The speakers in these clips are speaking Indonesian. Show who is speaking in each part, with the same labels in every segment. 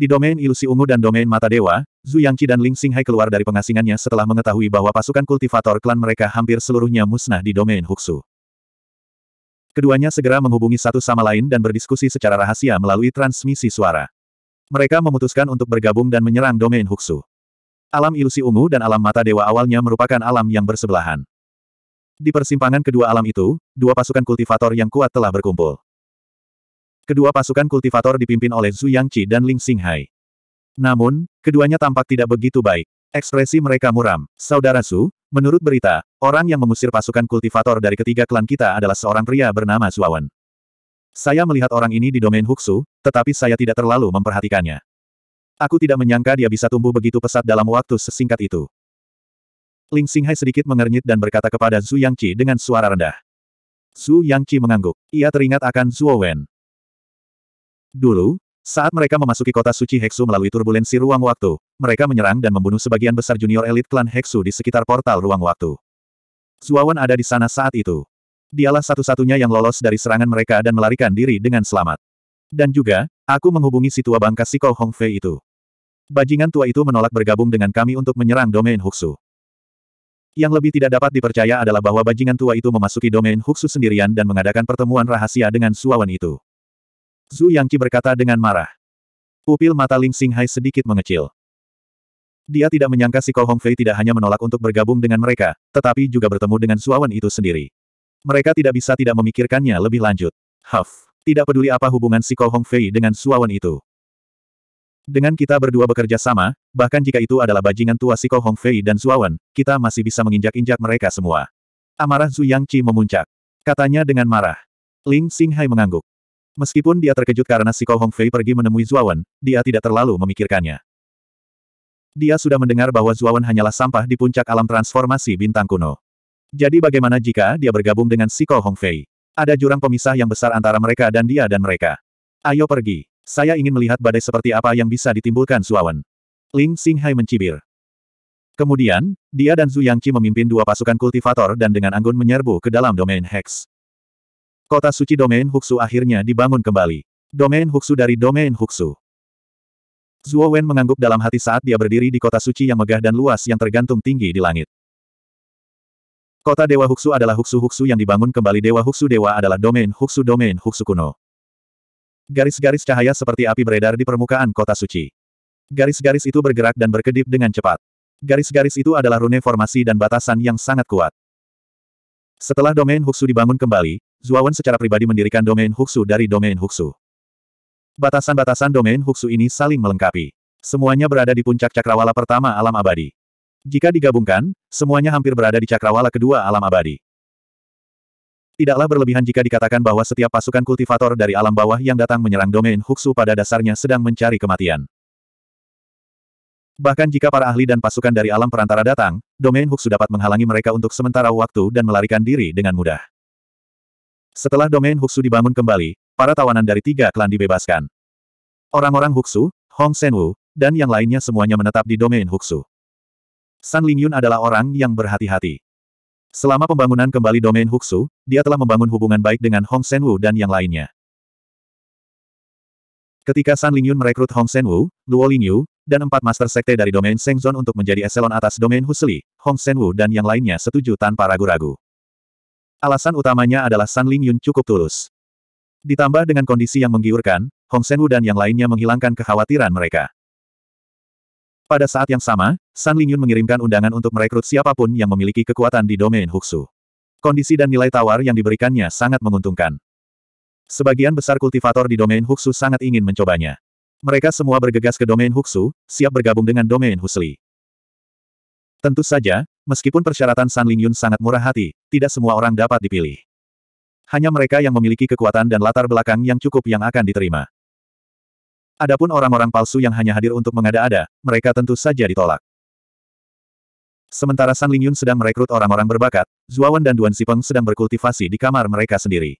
Speaker 1: Di domain ilusi ungu dan domain mata dewa, Zhu Yangqi dan Ling Xinghai keluar dari pengasingannya setelah mengetahui bahwa pasukan kultivator klan mereka hampir seluruhnya musnah di domain Huxu. Keduanya segera menghubungi satu sama lain dan berdiskusi secara rahasia melalui transmisi suara. Mereka memutuskan untuk bergabung dan menyerang domain Huxu. Alam ilusi ungu dan alam mata dewa awalnya merupakan alam yang bersebelahan. Di persimpangan kedua alam itu, dua pasukan kultivator yang kuat telah berkumpul. Kedua pasukan kultivator dipimpin oleh Zhu Yangqi dan Ling Xinghai. Namun, keduanya tampak tidak begitu baik. Ekspresi mereka muram. Saudara Su, menurut berita, orang yang mengusir pasukan kultivator dari ketiga klan kita adalah seorang pria bernama Zuawan. Saya melihat orang ini di domain Huxu, tetapi saya tidak terlalu memperhatikannya. Aku tidak menyangka dia bisa tumbuh begitu pesat dalam waktu sesingkat itu. Ling Xinghai sedikit mengernyit dan berkata kepada Zhu Yangqi dengan suara rendah. Zhu Yangqi mengangguk. Ia teringat akan Zhuo Wen. Dulu, saat mereka memasuki kota suci Heksu melalui turbulensi ruang waktu, mereka menyerang dan membunuh sebagian besar junior elit klan Heksu di sekitar portal ruang waktu. Zuawan ada di sana saat itu. Dialah satu-satunya yang lolos dari serangan mereka dan melarikan diri dengan selamat. Dan juga, aku menghubungi si tua bangka Siko Hong Fei itu. Bajingan tua itu menolak bergabung dengan kami untuk menyerang domain Huxu. Yang lebih tidak dapat dipercaya adalah bahwa bajingan tua itu memasuki domain Huxu sendirian dan mengadakan pertemuan rahasia dengan suawan itu. Zhu Yangqi berkata dengan marah. Pupil mata Ling Xinghai sedikit mengecil. Dia tidak menyangka si Ko Hongfei tidak hanya menolak untuk bergabung dengan mereka, tetapi juga bertemu dengan Suawan itu sendiri. Mereka tidak bisa tidak memikirkannya lebih lanjut. Huff, tidak peduli apa hubungan si Ko Hongfei dengan Suawan itu. Dengan kita berdua bekerja sama, bahkan jika itu adalah bajingan tua si Siko Hongfei dan Suawan, kita masih bisa menginjak-injak mereka semua. Amarah Zhu Yangqi memuncak. Katanya dengan marah. Ling Xinghai mengangguk. Meskipun dia terkejut karena si Kohong Fei pergi menemui Zuawan, dia tidak terlalu memikirkannya. Dia sudah mendengar bahwa Zuawan hanyalah sampah di puncak alam transformasi bintang kuno. Jadi bagaimana jika dia bergabung dengan si Kohong Fei? Ada jurang pemisah yang besar antara mereka dan dia dan mereka. Ayo pergi. Saya ingin melihat badai seperti apa yang bisa ditimbulkan Zuawan. Ling Xinghai mencibir. Kemudian, dia dan Zhu Yangqi memimpin dua pasukan kultivator dan dengan anggun menyerbu ke dalam domain Hex. Kota suci domain Huxu akhirnya dibangun kembali. Domain Huxu dari domain Huxu. Zuo Wen mengangguk dalam hati saat dia berdiri di kota suci yang megah dan luas yang tergantung tinggi di langit. Kota Dewa Huxu adalah Huxu-Huxu yang dibangun kembali Dewa Huxu Dewa adalah domain Huxu domain Huxu kuno. Garis-garis cahaya seperti api beredar di permukaan kota suci. Garis-garis itu bergerak dan berkedip dengan cepat. Garis-garis itu adalah rune formasi dan batasan yang sangat kuat. Setelah domain Huxu dibangun kembali, Zuawan secara pribadi mendirikan domain Huxu dari domain Huxu. Batasan-batasan domain Huxu ini saling melengkapi. Semuanya berada di puncak cakrawala pertama alam abadi. Jika digabungkan, semuanya hampir berada di cakrawala kedua alam abadi. Tidaklah berlebihan jika dikatakan bahwa setiap pasukan kultivator dari alam bawah yang datang menyerang domain Huxu pada dasarnya sedang mencari kematian. Bahkan jika para ahli dan pasukan dari alam perantara datang, domain Huxu dapat menghalangi mereka untuk sementara waktu dan melarikan diri dengan mudah. Setelah domain Huxu dibangun kembali, para tawanan dari tiga klan dibebaskan. Orang-orang Huxu, Hong Senwu, dan yang lainnya semuanya menetap di domain Huxu. San Lingyun adalah orang yang berhati-hati. Selama pembangunan kembali domain Huxu, dia telah membangun hubungan baik dengan Hong Senwu dan yang lainnya. Ketika San Lingyun merekrut Hong Senwu, Luo Lingyu, dan empat master sekte dari domain Sengzon untuk menjadi eselon atas domain Husli, Hong Senwu dan yang lainnya setuju tanpa ragu-ragu. Alasan utamanya adalah San Ling Yun cukup tulus. Ditambah dengan kondisi yang menggiurkan, Hong Sen Wu dan yang lainnya menghilangkan kekhawatiran mereka. Pada saat yang sama, San Yun mengirimkan undangan untuk merekrut siapapun yang memiliki kekuatan di domain Huxu. Kondisi dan nilai tawar yang diberikannya sangat menguntungkan. Sebagian besar kultivator di domain Huxu sangat ingin mencobanya. Mereka semua bergegas ke domain Huxu, siap bergabung dengan domain Husli. Tentu saja, Meskipun persyaratan San Lingyun sangat murah hati, tidak semua orang dapat dipilih. Hanya mereka yang memiliki kekuatan dan latar belakang yang cukup yang akan diterima. Adapun orang-orang palsu yang hanya hadir untuk mengada-ada, mereka tentu saja ditolak. Sementara San Lingyun sedang merekrut orang-orang berbakat, Zuawan dan Duan Zipeng sedang berkultivasi di kamar mereka sendiri.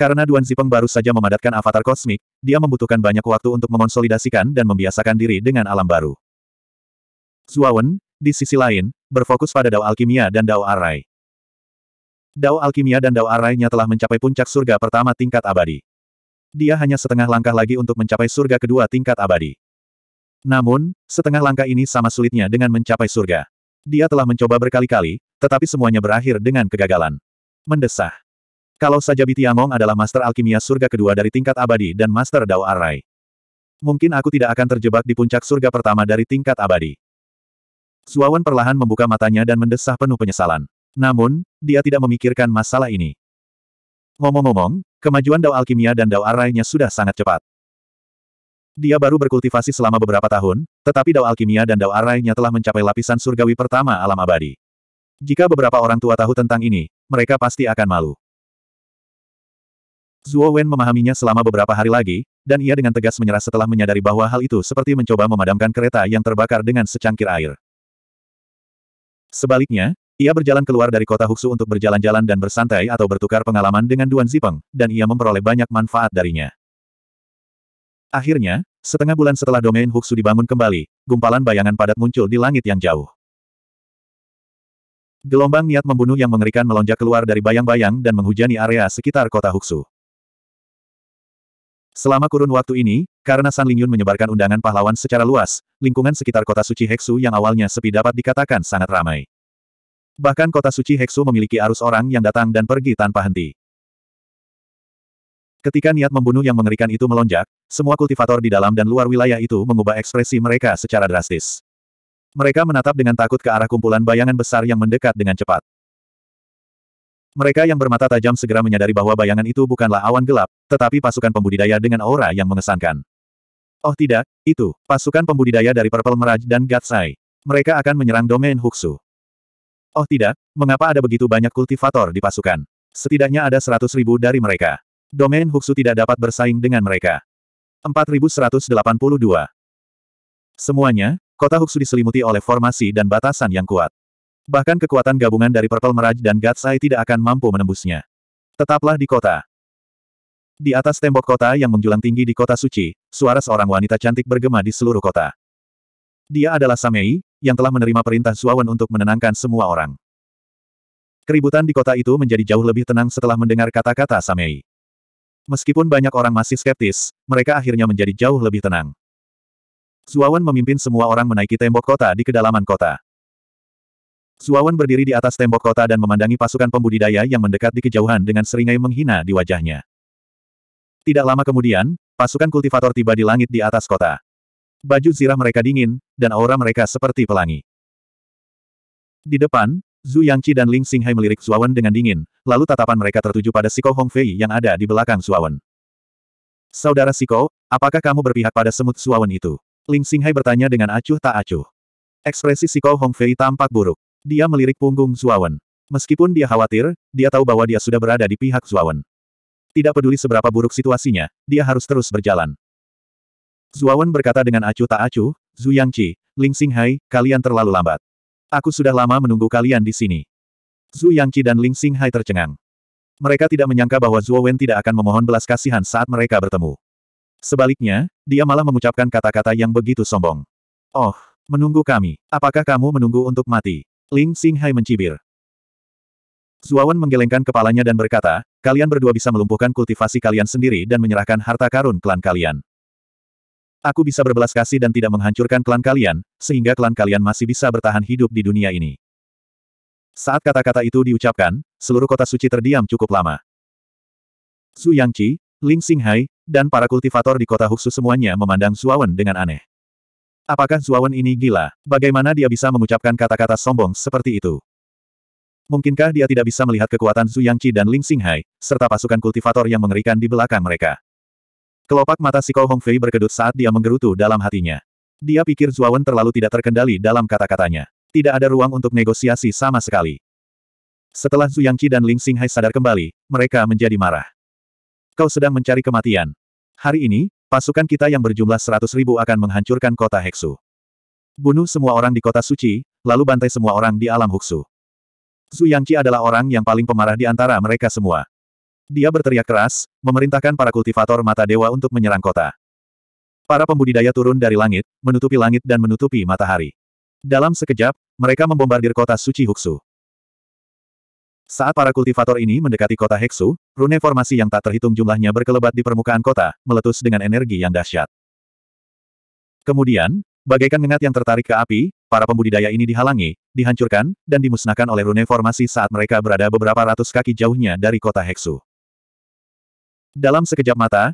Speaker 1: Karena Duan Zipeng baru saja memadatkan avatar kosmik, dia membutuhkan banyak waktu untuk mengonsolidasikan dan membiasakan diri dengan alam baru. Zuawan, di sisi lain, berfokus pada Dao Alkimia dan Dao Arai. Dao Alkimia dan Dao Arainya telah mencapai puncak surga pertama tingkat abadi. Dia hanya setengah langkah lagi untuk mencapai surga kedua tingkat abadi. Namun, setengah langkah ini sama sulitnya dengan mencapai surga. Dia telah mencoba berkali-kali, tetapi semuanya berakhir dengan kegagalan. Mendesah. Kalau saja Bitiamong adalah master alkimia surga kedua dari tingkat abadi dan master Dao Arai. Mungkin aku tidak akan terjebak di puncak surga pertama dari tingkat abadi. Suawan perlahan membuka matanya dan mendesah penuh penyesalan. Namun, dia tidak memikirkan masalah ini. Ngomong-ngomong, kemajuan Dao Alkimia dan Dao Arainya sudah sangat cepat. Dia baru berkultivasi selama beberapa tahun, tetapi Dao Alkimia dan Dao Arainya telah mencapai lapisan surgawi pertama alam abadi. Jika beberapa orang tua tahu tentang ini, mereka pasti akan malu. Zhuo Wen memahaminya selama beberapa hari lagi, dan ia dengan tegas menyerah setelah menyadari bahwa hal itu seperti mencoba memadamkan kereta yang terbakar dengan secangkir air. Sebaliknya, ia berjalan keluar dari kota Huxu untuk berjalan-jalan dan bersantai atau bertukar pengalaman dengan Duan Zipeng, dan ia memperoleh banyak manfaat darinya. Akhirnya, setengah bulan setelah domain Huxu dibangun kembali, gumpalan bayangan padat muncul di langit yang jauh. Gelombang niat membunuh yang mengerikan melonjak keluar dari bayang-bayang dan menghujani area sekitar kota Huxu. Selama kurun waktu ini, karena San Lingyun menyebarkan undangan pahlawan secara luas, lingkungan sekitar kota suci Heksu yang awalnya sepi dapat dikatakan sangat ramai. Bahkan kota suci Heksu memiliki arus orang yang datang dan pergi tanpa henti. Ketika niat membunuh yang mengerikan itu melonjak, semua kultivator di dalam dan luar wilayah itu mengubah ekspresi mereka secara drastis. Mereka menatap dengan takut ke arah kumpulan bayangan besar yang mendekat dengan cepat. Mereka yang bermata tajam segera menyadari bahwa bayangan itu bukanlah awan gelap, tetapi pasukan pembudidaya dengan aura yang mengesankan. Oh tidak, itu, pasukan pembudidaya dari Purple Meraj dan Gatsai. Mereka akan menyerang domain Huksu. Oh tidak, mengapa ada begitu banyak kultivator di pasukan? Setidaknya ada seratus ribu dari mereka. Domain Huksu tidak dapat bersaing dengan mereka. 4182. Semuanya, kota Huksu diselimuti oleh formasi dan batasan yang kuat. Bahkan kekuatan gabungan dari Purple Mirage dan Gatsai tidak akan mampu menembusnya. Tetaplah di kota. Di atas tembok kota yang menjulang tinggi di kota suci, suara seorang wanita cantik bergema di seluruh kota. Dia adalah Samei, yang telah menerima perintah Suawan untuk menenangkan semua orang. Keributan di kota itu menjadi jauh lebih tenang setelah mendengar kata-kata Samei. Meskipun banyak orang masih skeptis, mereka akhirnya menjadi jauh lebih tenang. Suawan memimpin semua orang menaiki tembok kota di kedalaman kota. Suawan berdiri di atas tembok kota dan memandangi pasukan pembudidaya yang mendekat di kejauhan dengan seringai menghina di wajahnya. Tidak lama kemudian, pasukan kultivator tiba di langit di atas kota. Baju zirah mereka dingin, dan aura mereka seperti pelangi. Di depan, Zhu Yangqi dan Ling Xinghai melirik Suawan dengan dingin, lalu tatapan mereka tertuju pada Siko Hongfei yang ada di belakang Suawan. Saudara Siko, apakah kamu berpihak pada semut Suawan itu? Ling Xinghai bertanya dengan acuh tak acuh. Ekspresi Siko Hongfei tampak buruk. Dia melirik punggung Zuawan. Meskipun dia khawatir, dia tahu bahwa dia sudah berada di pihak Zuawan. Tidak peduli seberapa buruk situasinya, dia harus terus berjalan. Zuawan berkata dengan acuh tak acuh, Zhu Yangqi, Ling Xinghai, kalian terlalu lambat. Aku sudah lama menunggu kalian di sini. Zhu Yangqi dan Ling Xinghai tercengang. Mereka tidak menyangka bahwa Zhuo tidak akan memohon belas kasihan saat mereka bertemu. Sebaliknya, dia malah mengucapkan kata-kata yang begitu sombong. Oh, menunggu kami. Apakah kamu menunggu untuk mati? Ling Xinghai mencibir. Zuawan menggelengkan kepalanya dan berkata, kalian berdua bisa melumpuhkan kultivasi kalian sendiri dan menyerahkan harta karun klan kalian. Aku bisa berbelas kasih dan tidak menghancurkan klan kalian, sehingga klan kalian masih bisa bertahan hidup di dunia ini. Saat kata-kata itu diucapkan, seluruh kota suci terdiam cukup lama. Zhu Yangqi, Ling Xinghai, dan para kultivator di kota Huxu semuanya memandang Zuawan dengan aneh. Apakah Zuawan ini gila? Bagaimana dia bisa mengucapkan kata-kata sombong seperti itu? Mungkinkah dia tidak bisa melihat kekuatan Zhu Yangqi dan Ling Xinghai, serta pasukan kultivator yang mengerikan di belakang mereka? Kelopak mata si Kou Hongfei berkedut saat dia menggerutu dalam hatinya. Dia pikir Zuawan terlalu tidak terkendali dalam kata-katanya. Tidak ada ruang untuk negosiasi sama sekali. Setelah Zhu Yangqi dan Ling Xinghai sadar kembali, mereka menjadi marah. Kau sedang mencari kematian. Hari ini, Pasukan kita yang berjumlah seratus ribu akan menghancurkan kota Heksu. Bunuh semua orang di kota suci, lalu bantai semua orang di alam Huksu. Zhu Yangqi adalah orang yang paling pemarah di antara mereka semua. Dia berteriak keras, memerintahkan para kultivator mata dewa untuk menyerang kota. Para pembudidaya turun dari langit, menutupi langit dan menutupi matahari. Dalam sekejap, mereka membombardir kota suci Huksu. Saat para kultivator ini mendekati kota Heksu, rune formasi yang tak terhitung jumlahnya berkelebat di permukaan kota, meletus dengan energi yang dahsyat. Kemudian, bagaikan ngengat yang tertarik ke api, para pembudidaya ini dihalangi, dihancurkan, dan dimusnahkan oleh rune formasi saat mereka berada beberapa ratus kaki jauhnya dari kota Heksu. Dalam sekejap mata,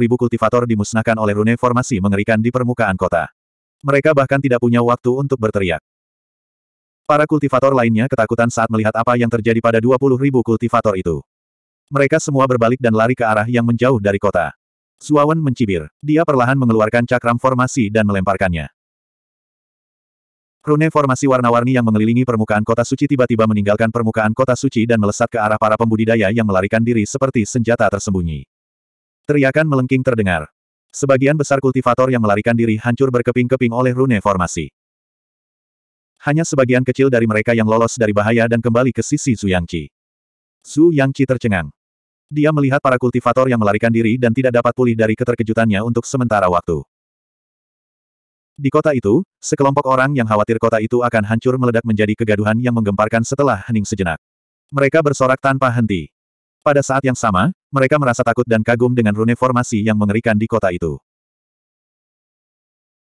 Speaker 1: ribu kultivator dimusnahkan oleh rune formasi mengerikan di permukaan kota. Mereka bahkan tidak punya waktu untuk berteriak. Para kultivator lainnya ketakutan saat melihat apa yang terjadi pada 20 ribu kultivator itu. Mereka semua berbalik dan lari ke arah yang menjauh dari kota. Suawan mencibir. Dia perlahan mengeluarkan cakram formasi dan melemparkannya. Rune formasi warna-warni yang mengelilingi permukaan kota suci tiba-tiba meninggalkan permukaan kota suci dan melesat ke arah para pembudidaya yang melarikan diri seperti senjata tersembunyi. Teriakan melengking terdengar. Sebagian besar kultivator yang melarikan diri hancur berkeping-keping oleh rune formasi. Hanya sebagian kecil dari mereka yang lolos dari bahaya dan kembali ke sisi Zhu Yangqi. Zhu Yangqi tercengang. Dia melihat para kultivator yang melarikan diri dan tidak dapat pulih dari keterkejutannya untuk sementara waktu. Di kota itu, sekelompok orang yang khawatir kota itu akan hancur meledak menjadi kegaduhan yang menggemparkan setelah hening sejenak. Mereka bersorak tanpa henti. Pada saat yang sama, mereka merasa takut dan kagum dengan rune formasi yang mengerikan di kota itu.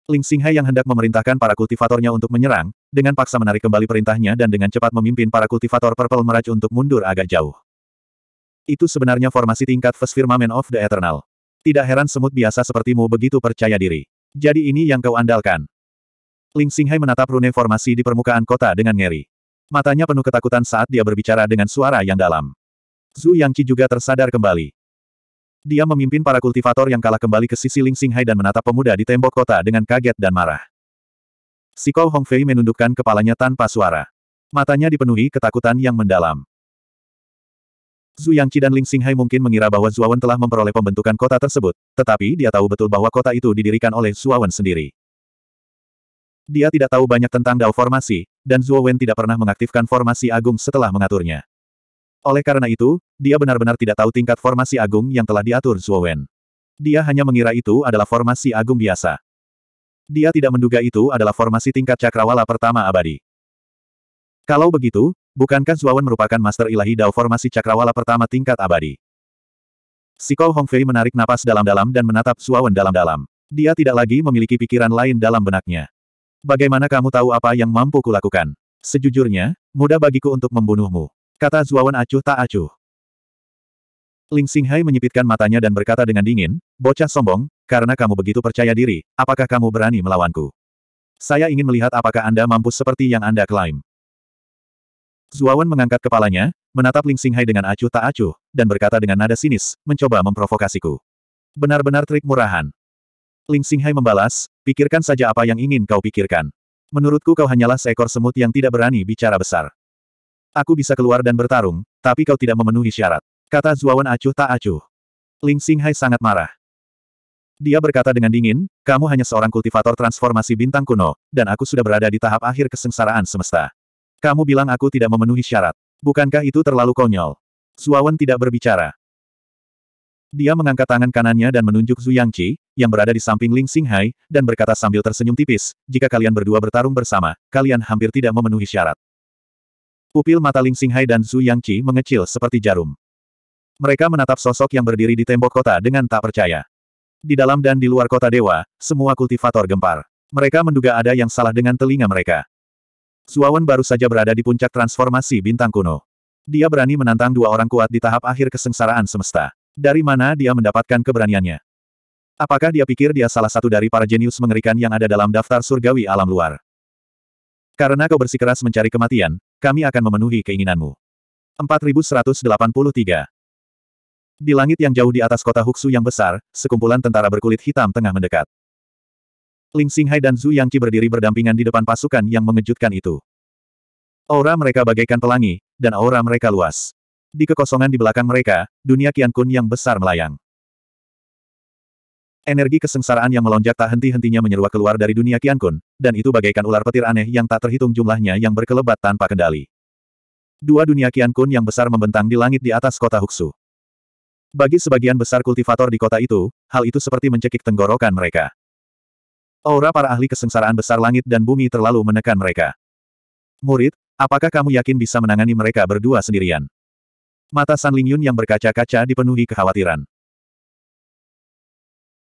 Speaker 1: Ling Xinghai yang hendak memerintahkan para kultivatornya untuk menyerang, dengan paksa menarik kembali perintahnya dan dengan cepat memimpin para kultivator Purple Meraj untuk mundur agak jauh. Itu sebenarnya formasi tingkat First Firmament of the Eternal. Tidak heran semut biasa sepertimu begitu percaya diri. Jadi ini yang kau andalkan. Ling Xinghai menatap rune formasi di permukaan kota dengan ngeri. Matanya penuh ketakutan saat dia berbicara dengan suara yang dalam. Zhu Yangqi juga tersadar kembali. Dia memimpin para kultivator yang kalah kembali ke sisi Ling Xinghai dan menatap pemuda di tembok kota dengan kaget dan marah. Si Kou Hongfei menundukkan kepalanya tanpa suara. Matanya dipenuhi ketakutan yang mendalam. Zhu Yangqi dan Ling Xinghai mungkin mengira bahwa Zuawan telah memperoleh pembentukan kota tersebut, tetapi dia tahu betul bahwa kota itu didirikan oleh Zuawan sendiri. Dia tidak tahu banyak tentang Dao formasi, dan Zuowen tidak pernah mengaktifkan formasi agung setelah mengaturnya. Oleh karena itu, dia benar-benar tidak tahu tingkat formasi agung yang telah diatur Zuowen. Dia hanya mengira itu adalah formasi agung biasa dia tidak menduga itu adalah formasi tingkat cakrawala pertama abadi. Kalau begitu, bukankah Zuawan merupakan master ilahi Dao formasi cakrawala pertama tingkat abadi? Sikou Hongfei menarik napas dalam-dalam dan menatap Zuawan dalam-dalam. Dia tidak lagi memiliki pikiran lain dalam benaknya. Bagaimana kamu tahu apa yang mampu kulakukan? Sejujurnya, mudah bagiku untuk membunuhmu. Kata Zuawan acuh tak acuh. Ling Xinghai menyipitkan matanya dan berkata dengan dingin, bocah sombong, karena kamu begitu percaya diri, apakah kamu berani melawanku? Saya ingin melihat apakah Anda mampu seperti yang Anda klaim. Zuawan mengangkat kepalanya, menatap Ling Xinghai dengan acuh tak acuh, dan berkata dengan nada sinis, mencoba memprovokasiku. Benar-benar trik murahan. Ling Xinghai membalas, pikirkan saja apa yang ingin kau pikirkan. Menurutku kau hanyalah seekor semut yang tidak berani bicara besar. Aku bisa keluar dan bertarung, tapi kau tidak memenuhi syarat. Kata Zuawan acuh tak acuh. Ling Xinghai sangat marah. Dia berkata dengan dingin, kamu hanya seorang kultivator transformasi bintang kuno, dan aku sudah berada di tahap akhir kesengsaraan semesta. Kamu bilang aku tidak memenuhi syarat. Bukankah itu terlalu konyol? Zuawan tidak berbicara. Dia mengangkat tangan kanannya dan menunjuk Zhu Yangqi, yang berada di samping Ling Xinghai, dan berkata sambil tersenyum tipis, jika kalian berdua bertarung bersama, kalian hampir tidak memenuhi syarat. Pupil mata Ling Xinghai dan Zhu Yangqi mengecil seperti jarum. Mereka menatap sosok yang berdiri di tembok kota dengan tak percaya. Di dalam dan di luar kota dewa, semua kultivator gempar. Mereka menduga ada yang salah dengan telinga mereka. Suawan baru saja berada di puncak transformasi bintang kuno. Dia berani menantang dua orang kuat di tahap akhir kesengsaraan semesta. Dari mana dia mendapatkan keberaniannya? Apakah dia pikir dia salah satu dari para jenius mengerikan yang ada dalam daftar surgawi alam luar? Karena kau bersikeras mencari kematian, kami akan memenuhi keinginanmu. 4183. Di langit yang jauh di atas kota Huksu yang besar, sekumpulan tentara berkulit hitam tengah mendekat. Ling Xinghai dan Zhu Yangqi berdiri berdampingan di depan pasukan yang mengejutkan itu. Aura mereka bagaikan pelangi, dan aura mereka luas. Di kekosongan di belakang mereka, dunia Qian Kun yang besar melayang. Energi kesengsaraan yang melonjak tak henti-hentinya menyeruak keluar dari dunia Qian Kun, dan itu bagaikan ular petir aneh yang tak terhitung jumlahnya yang berkelebat tanpa kendali. Dua dunia Qian Kun yang besar membentang di langit di atas kota Huxu. Bagi sebagian besar kultivator di kota itu, hal itu seperti mencekik tenggorokan mereka. Aura para ahli kesengsaraan besar langit dan bumi terlalu menekan mereka. Murid, apakah kamu yakin bisa menangani mereka berdua sendirian? Mata San Lingyun yang berkaca-kaca dipenuhi kekhawatiran.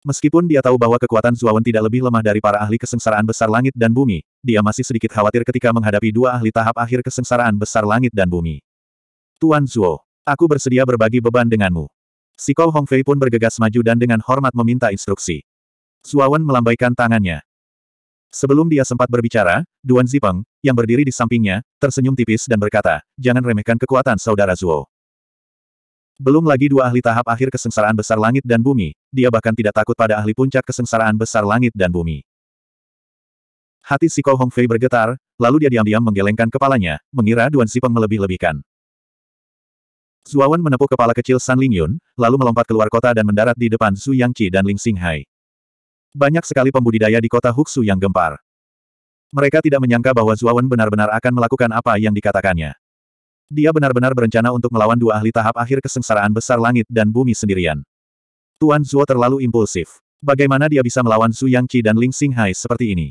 Speaker 1: Meskipun dia tahu bahwa kekuatan Zuawan tidak lebih lemah dari para ahli kesengsaraan besar langit dan bumi, dia masih sedikit khawatir ketika menghadapi dua ahli tahap akhir kesengsaraan besar langit dan bumi. Tuan Zuo, aku bersedia berbagi beban denganmu. Si Kou Hongfei pun bergegas maju dan dengan hormat meminta instruksi. Suawan melambaikan tangannya. Sebelum dia sempat berbicara, Duan Zipeng, yang berdiri di sampingnya, tersenyum tipis dan berkata, jangan remehkan kekuatan saudara Zuo. Belum lagi dua ahli tahap akhir kesengsaraan besar langit dan bumi, dia bahkan tidak takut pada ahli puncak kesengsaraan besar langit dan bumi. Hati Si Kou Hongfei bergetar, lalu dia diam-diam menggelengkan kepalanya, mengira Duan Zipeng melebih-lebihkan. Zuawan menepuk kepala kecil San Lingyun, lalu melompat keluar kota dan mendarat di depan Su Yangqi dan Ling Xinghai. Banyak sekali pembudidaya di kota Huxu yang gempar. Mereka tidak menyangka bahwa Zuawan benar-benar akan melakukan apa yang dikatakannya. Dia benar-benar berencana untuk melawan dua ahli tahap akhir kesengsaraan besar langit dan bumi sendirian. Tuan Zuo terlalu impulsif. Bagaimana dia bisa melawan Su Yangqi dan Ling Xinghai seperti ini?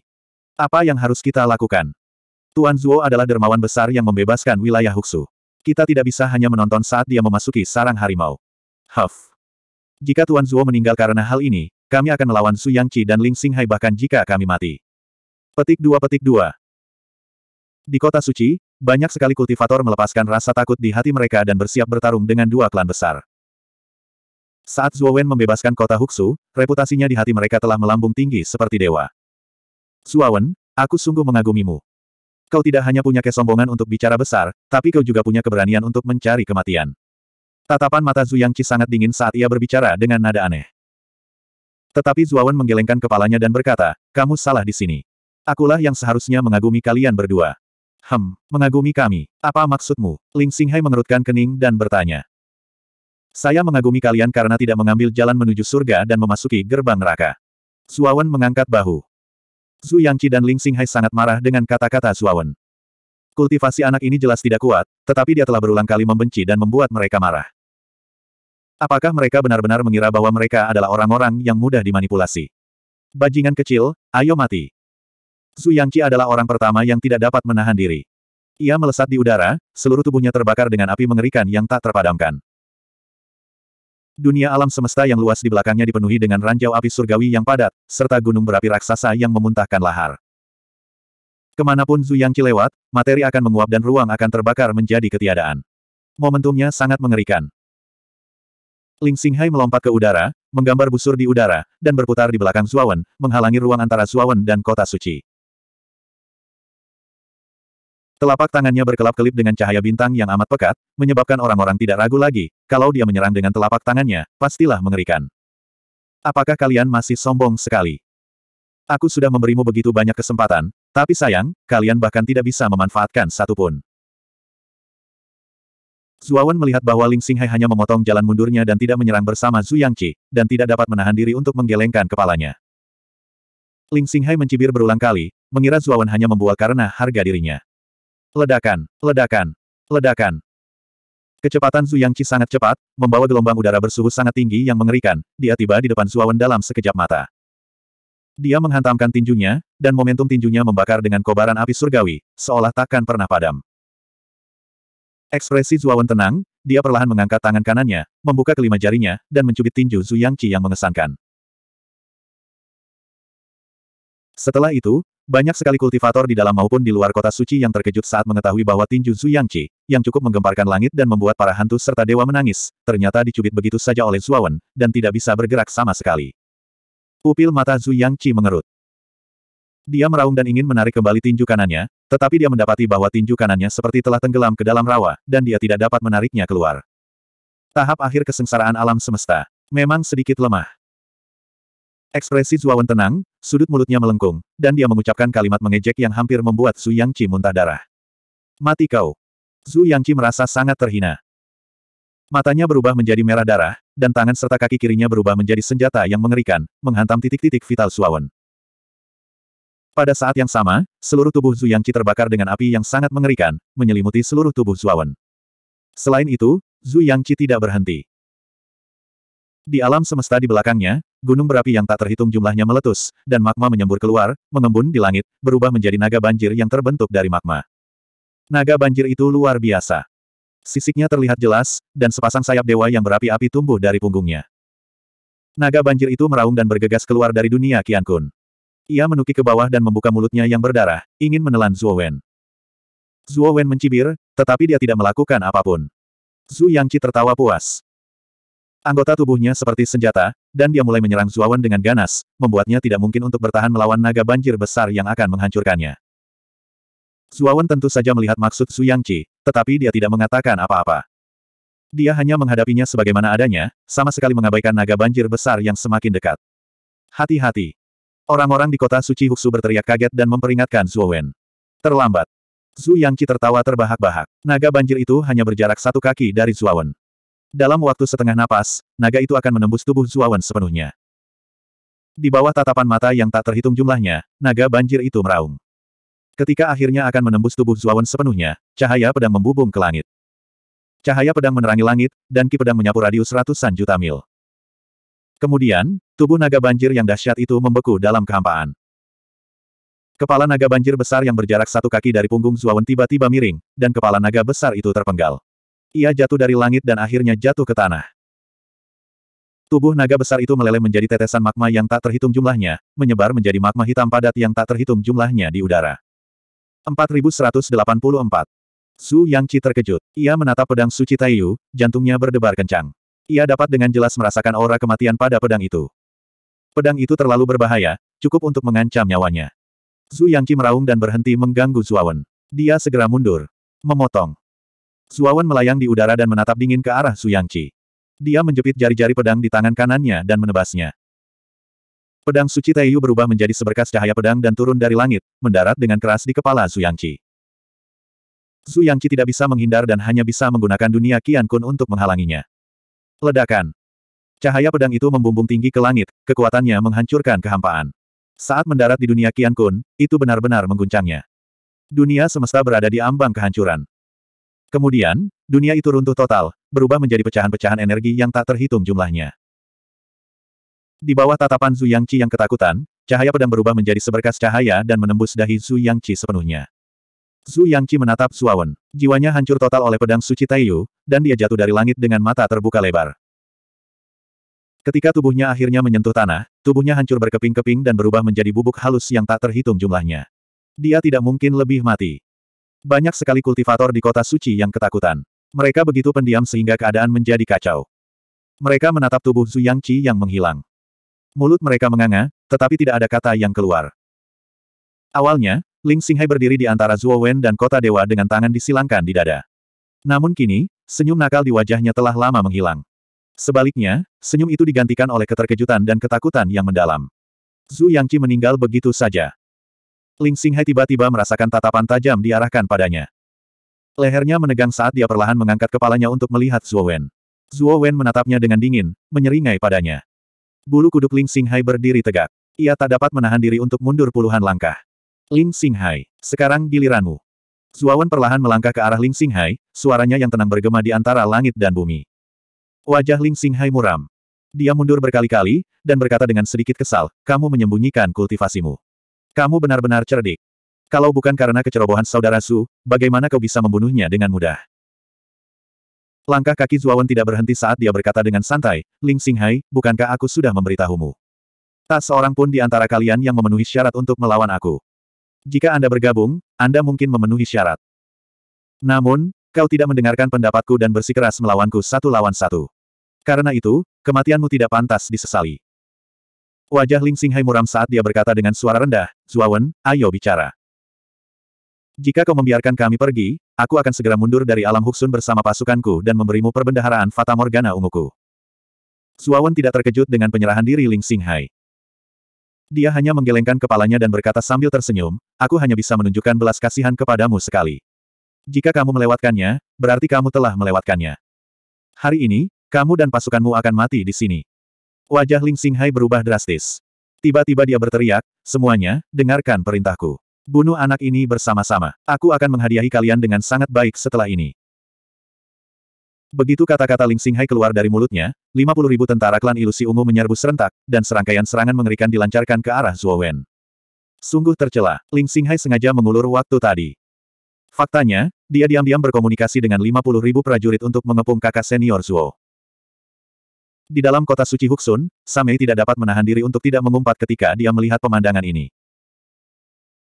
Speaker 1: Apa yang harus kita lakukan? Tuan Zuo adalah dermawan besar yang membebaskan wilayah Huxu. Kita tidak bisa hanya menonton saat dia memasuki sarang harimau. Huff. Jika Tuan Zuo meninggal karena hal ini, kami akan melawan Su Yang Qi dan Ling Xinghai bahkan jika kami mati. Petik 2 Petik 2 Di kota suci, banyak sekali kultivator melepaskan rasa takut di hati mereka dan bersiap bertarung dengan dua klan besar. Saat Zuo Wen membebaskan kota Huxu, reputasinya di hati mereka telah melambung tinggi seperti dewa. Zhuo Wen, aku sungguh mengagumimu. Kau tidak hanya punya kesombongan untuk bicara besar, tapi kau juga punya keberanian untuk mencari kematian. Tatapan mata Zhu Qi sangat dingin saat ia berbicara dengan nada aneh. Tetapi Zuawan menggelengkan kepalanya dan berkata, kamu salah di sini. Akulah yang seharusnya mengagumi kalian berdua. Hem, mengagumi kami. Apa maksudmu? Ling Xinghai mengerutkan kening dan bertanya. Saya mengagumi kalian karena tidak mengambil jalan menuju surga dan memasuki gerbang neraka. Zuawan mengangkat bahu. Zhu Yangqi dan Ling Xinghai sangat marah dengan kata-kata Wen. Kultivasi anak ini jelas tidak kuat, tetapi dia telah berulang kali membenci dan membuat mereka marah. Apakah mereka benar-benar mengira bahwa mereka adalah orang-orang yang mudah dimanipulasi? Bajingan kecil, ayo mati. Zhu Yangqi adalah orang pertama yang tidak dapat menahan diri. Ia melesat di udara, seluruh tubuhnya terbakar dengan api mengerikan yang tak terpadamkan. Dunia alam semesta yang luas di belakangnya dipenuhi dengan ranjau api surgawi yang padat, serta gunung berapi raksasa yang memuntahkan lahar. Kemanapun Zhu Yangqi lewat, materi akan menguap dan ruang akan terbakar menjadi ketiadaan. Momentumnya sangat mengerikan. Ling Xinghai melompat ke udara, menggambar busur di udara, dan berputar di belakang Zuawan, menghalangi ruang antara Zuawan dan kota suci. Telapak tangannya berkelap-kelip dengan cahaya bintang yang amat pekat, menyebabkan orang-orang tidak ragu lagi, kalau dia menyerang dengan telapak tangannya, pastilah mengerikan. Apakah kalian masih sombong sekali? Aku sudah memberimu begitu banyak kesempatan, tapi sayang, kalian bahkan tidak bisa memanfaatkan satupun. Zuawan melihat bahwa Ling Xinghai hanya memotong jalan mundurnya dan tidak menyerang bersama Zhu Yangqi, dan tidak dapat menahan diri untuk menggelengkan kepalanya. Ling Xinghai mencibir berulang kali, mengira Zuawan hanya membual karena harga dirinya. Ledakan, ledakan, ledakan. Kecepatan Zhu Yangqi sangat cepat, membawa gelombang udara bersuhu sangat tinggi yang mengerikan, dia tiba di depan Zuawan dalam sekejap mata. Dia menghantamkan tinjunya, dan momentum tinjunya membakar dengan kobaran api surgawi, seolah takkan pernah padam. Ekspresi Zuawan tenang, dia perlahan mengangkat tangan kanannya, membuka kelima jarinya, dan mencubit tinju Zhu Yangqi yang mengesankan. Setelah itu, banyak sekali kultivator di dalam maupun di luar kota suci yang terkejut saat mengetahui bahwa tinju Zhu Yangqi, yang cukup menggemparkan langit dan membuat para hantu serta dewa menangis, ternyata dicubit begitu saja oleh Zuawan, dan tidak bisa bergerak sama sekali. Pupil mata Zhu Yangqi mengerut. Dia meraung dan ingin menarik kembali tinju kanannya, tetapi dia mendapati bahwa tinju kanannya seperti telah tenggelam ke dalam rawa, dan dia tidak dapat menariknya keluar. Tahap akhir kesengsaraan alam semesta. Memang sedikit lemah. Ekspresi Zuawan tenang, sudut mulutnya melengkung, dan dia mengucapkan kalimat mengejek yang hampir membuat Su Yangqi muntah darah. Mati kau. Zu Yangqi merasa sangat terhina. Matanya berubah menjadi merah darah, dan tangan serta kaki kirinya berubah menjadi senjata yang mengerikan, menghantam titik-titik vital Zuawan. Pada saat yang sama, seluruh tubuh Zhu Yangqi terbakar dengan api yang sangat mengerikan, menyelimuti seluruh tubuh Zuawan. Selain itu, Zhu Yangqi tidak berhenti. Di alam semesta di belakangnya, gunung berapi yang tak terhitung jumlahnya meletus, dan magma menyembur keluar, mengembun di langit, berubah menjadi naga banjir yang terbentuk dari magma. Naga banjir itu luar biasa. Sisiknya terlihat jelas, dan sepasang sayap dewa yang berapi-api tumbuh dari punggungnya. Naga banjir itu meraung dan bergegas keluar dari dunia Qiankun. Ia menuki ke bawah dan membuka mulutnya yang berdarah, ingin menelan Zhuo Wen. Zhuo Wen mencibir, tetapi dia tidak melakukan apapun. Zhu Yangqi tertawa puas. Anggota tubuhnya seperti senjata, dan dia mulai menyerang Zuawan dengan ganas, membuatnya tidak mungkin untuk bertahan melawan naga banjir besar yang akan menghancurkannya. Zuawan tentu saja melihat maksud Su Yangqi, tetapi dia tidak mengatakan apa-apa. Dia hanya menghadapinya sebagaimana adanya, sama sekali mengabaikan naga banjir besar yang semakin dekat. Hati-hati. Orang-orang di kota suci Huksu berteriak kaget dan memperingatkan Zuowen. Terlambat. Zhu Yangqi tertawa terbahak-bahak. Naga banjir itu hanya berjarak satu kaki dari Zuawan. Dalam waktu setengah napas, naga itu akan menembus tubuh Zuawan sepenuhnya. Di bawah tatapan mata yang tak terhitung jumlahnya, naga banjir itu meraung. Ketika akhirnya akan menembus tubuh Zuawan sepenuhnya, cahaya pedang membubung ke langit. Cahaya pedang menerangi langit, dan ki pedang menyapu radius ratusan juta mil. Kemudian, tubuh naga banjir yang dahsyat itu membeku dalam kehampaan. Kepala naga banjir besar yang berjarak satu kaki dari punggung Zuawan tiba-tiba miring, dan kepala naga besar itu terpenggal. Ia jatuh dari langit dan akhirnya jatuh ke tanah. Tubuh naga besar itu meleleh menjadi tetesan magma yang tak terhitung jumlahnya, menyebar menjadi magma hitam padat yang tak terhitung jumlahnya di udara. 4184. Su Yangqi terkejut. Ia menatap pedang suci Taiyu, jantungnya berdebar kencang. Ia dapat dengan jelas merasakan aura kematian pada pedang itu. Pedang itu terlalu berbahaya, cukup untuk mengancam nyawanya. Zhu Yangqi meraung dan berhenti mengganggu Zuawan. Dia segera mundur. Memotong. Suawan melayang di udara dan menatap dingin ke arah Su Dia menjepit jari-jari pedang di tangan kanannya dan menebasnya. Pedang suci Teiyu berubah menjadi seberkas cahaya pedang dan turun dari langit, mendarat dengan keras di kepala Su Suyangci tidak bisa menghindar dan hanya bisa menggunakan dunia Kian Kun untuk menghalanginya. Ledakan. Cahaya pedang itu membumbung tinggi ke langit, kekuatannya menghancurkan kehampaan. Saat mendarat di dunia Kian Kun, itu benar-benar mengguncangnya. Dunia semesta berada di ambang kehancuran. Kemudian, dunia itu runtuh total, berubah menjadi pecahan-pecahan energi yang tak terhitung jumlahnya. Di bawah tatapan Zhu Yangqi yang ketakutan, cahaya pedang berubah menjadi seberkas cahaya dan menembus dahi Zhu Yangqi sepenuhnya. Zhu Yangqi menatap Suawen. Jiwanya hancur total oleh pedang suci Taiyu, dan dia jatuh dari langit dengan mata terbuka lebar. Ketika tubuhnya akhirnya menyentuh tanah, tubuhnya hancur berkeping-keping dan berubah menjadi bubuk halus yang tak terhitung jumlahnya. Dia tidak mungkin lebih mati. Banyak sekali kultivator di kota suci yang ketakutan. Mereka begitu pendiam sehingga keadaan menjadi kacau. Mereka menatap tubuh Zhu Qi yang menghilang. Mulut mereka menganga, tetapi tidak ada kata yang keluar. Awalnya, Ling Xinghai berdiri di antara Zhuo Wen dan kota dewa dengan tangan disilangkan di dada. Namun kini, senyum nakal di wajahnya telah lama menghilang. Sebaliknya, senyum itu digantikan oleh keterkejutan dan ketakutan yang mendalam. Zhu Yangqi meninggal begitu saja. Ling Xinghai tiba-tiba merasakan tatapan tajam diarahkan padanya. Lehernya menegang saat dia perlahan mengangkat kepalanya untuk melihat Zhuo Wen. Zhuo Wen menatapnya dengan dingin, menyeringai padanya. Bulu kuduk Ling Xinghai berdiri tegak. Ia tak dapat menahan diri untuk mundur puluhan langkah. Ling Xinghai, sekarang giliranmu. Wen perlahan melangkah ke arah Ling Xinghai, suaranya yang tenang bergema di antara langit dan bumi. Wajah Ling Xinghai muram. Dia mundur berkali-kali, dan berkata dengan sedikit kesal, kamu menyembunyikan kultivasimu. Kamu benar-benar cerdik. Kalau bukan karena kecerobohan saudara Su, bagaimana kau bisa membunuhnya dengan mudah? Langkah kaki Zuawan tidak berhenti saat dia berkata dengan santai, Ling Xinghai, bukankah aku sudah memberitahumu? Tak seorang pun di antara kalian yang memenuhi syarat untuk melawan aku. Jika Anda bergabung, Anda mungkin memenuhi syarat. Namun, kau tidak mendengarkan pendapatku dan bersikeras melawanku satu lawan satu. Karena itu, kematianmu tidak pantas disesali. Wajah Ling Xinghai muram saat dia berkata dengan suara rendah, Zuawan, ayo bicara. Jika kau membiarkan kami pergi, aku akan segera mundur dari alam Huksun bersama pasukanku dan memberimu perbendaharaan Fata Morgana unguku. Zuawan tidak terkejut dengan penyerahan diri Ling Xinghai. Dia hanya menggelengkan kepalanya dan berkata sambil tersenyum, aku hanya bisa menunjukkan belas kasihan kepadamu sekali. Jika kamu melewatkannya, berarti kamu telah melewatkannya. Hari ini, kamu dan pasukanmu akan mati di sini. Wajah Ling Xinghai berubah drastis. Tiba-tiba dia berteriak, semuanya, dengarkan perintahku. Bunuh anak ini bersama-sama. Aku akan menghadiahi kalian dengan sangat baik setelah ini. Begitu kata-kata Ling Xinghai keluar dari mulutnya, 50 ribu tentara klan ilusi ungu menyerbu serentak, dan serangkaian serangan mengerikan dilancarkan ke arah Zhuo Wen. Sungguh tercela, Ling Xinghai sengaja mengulur waktu tadi. Faktanya, dia diam-diam berkomunikasi dengan 50 ribu prajurit untuk mengepung kakak senior Zhuo. Di dalam kota suci Huksun, Samei tidak dapat menahan diri untuk tidak mengumpat ketika dia melihat pemandangan ini.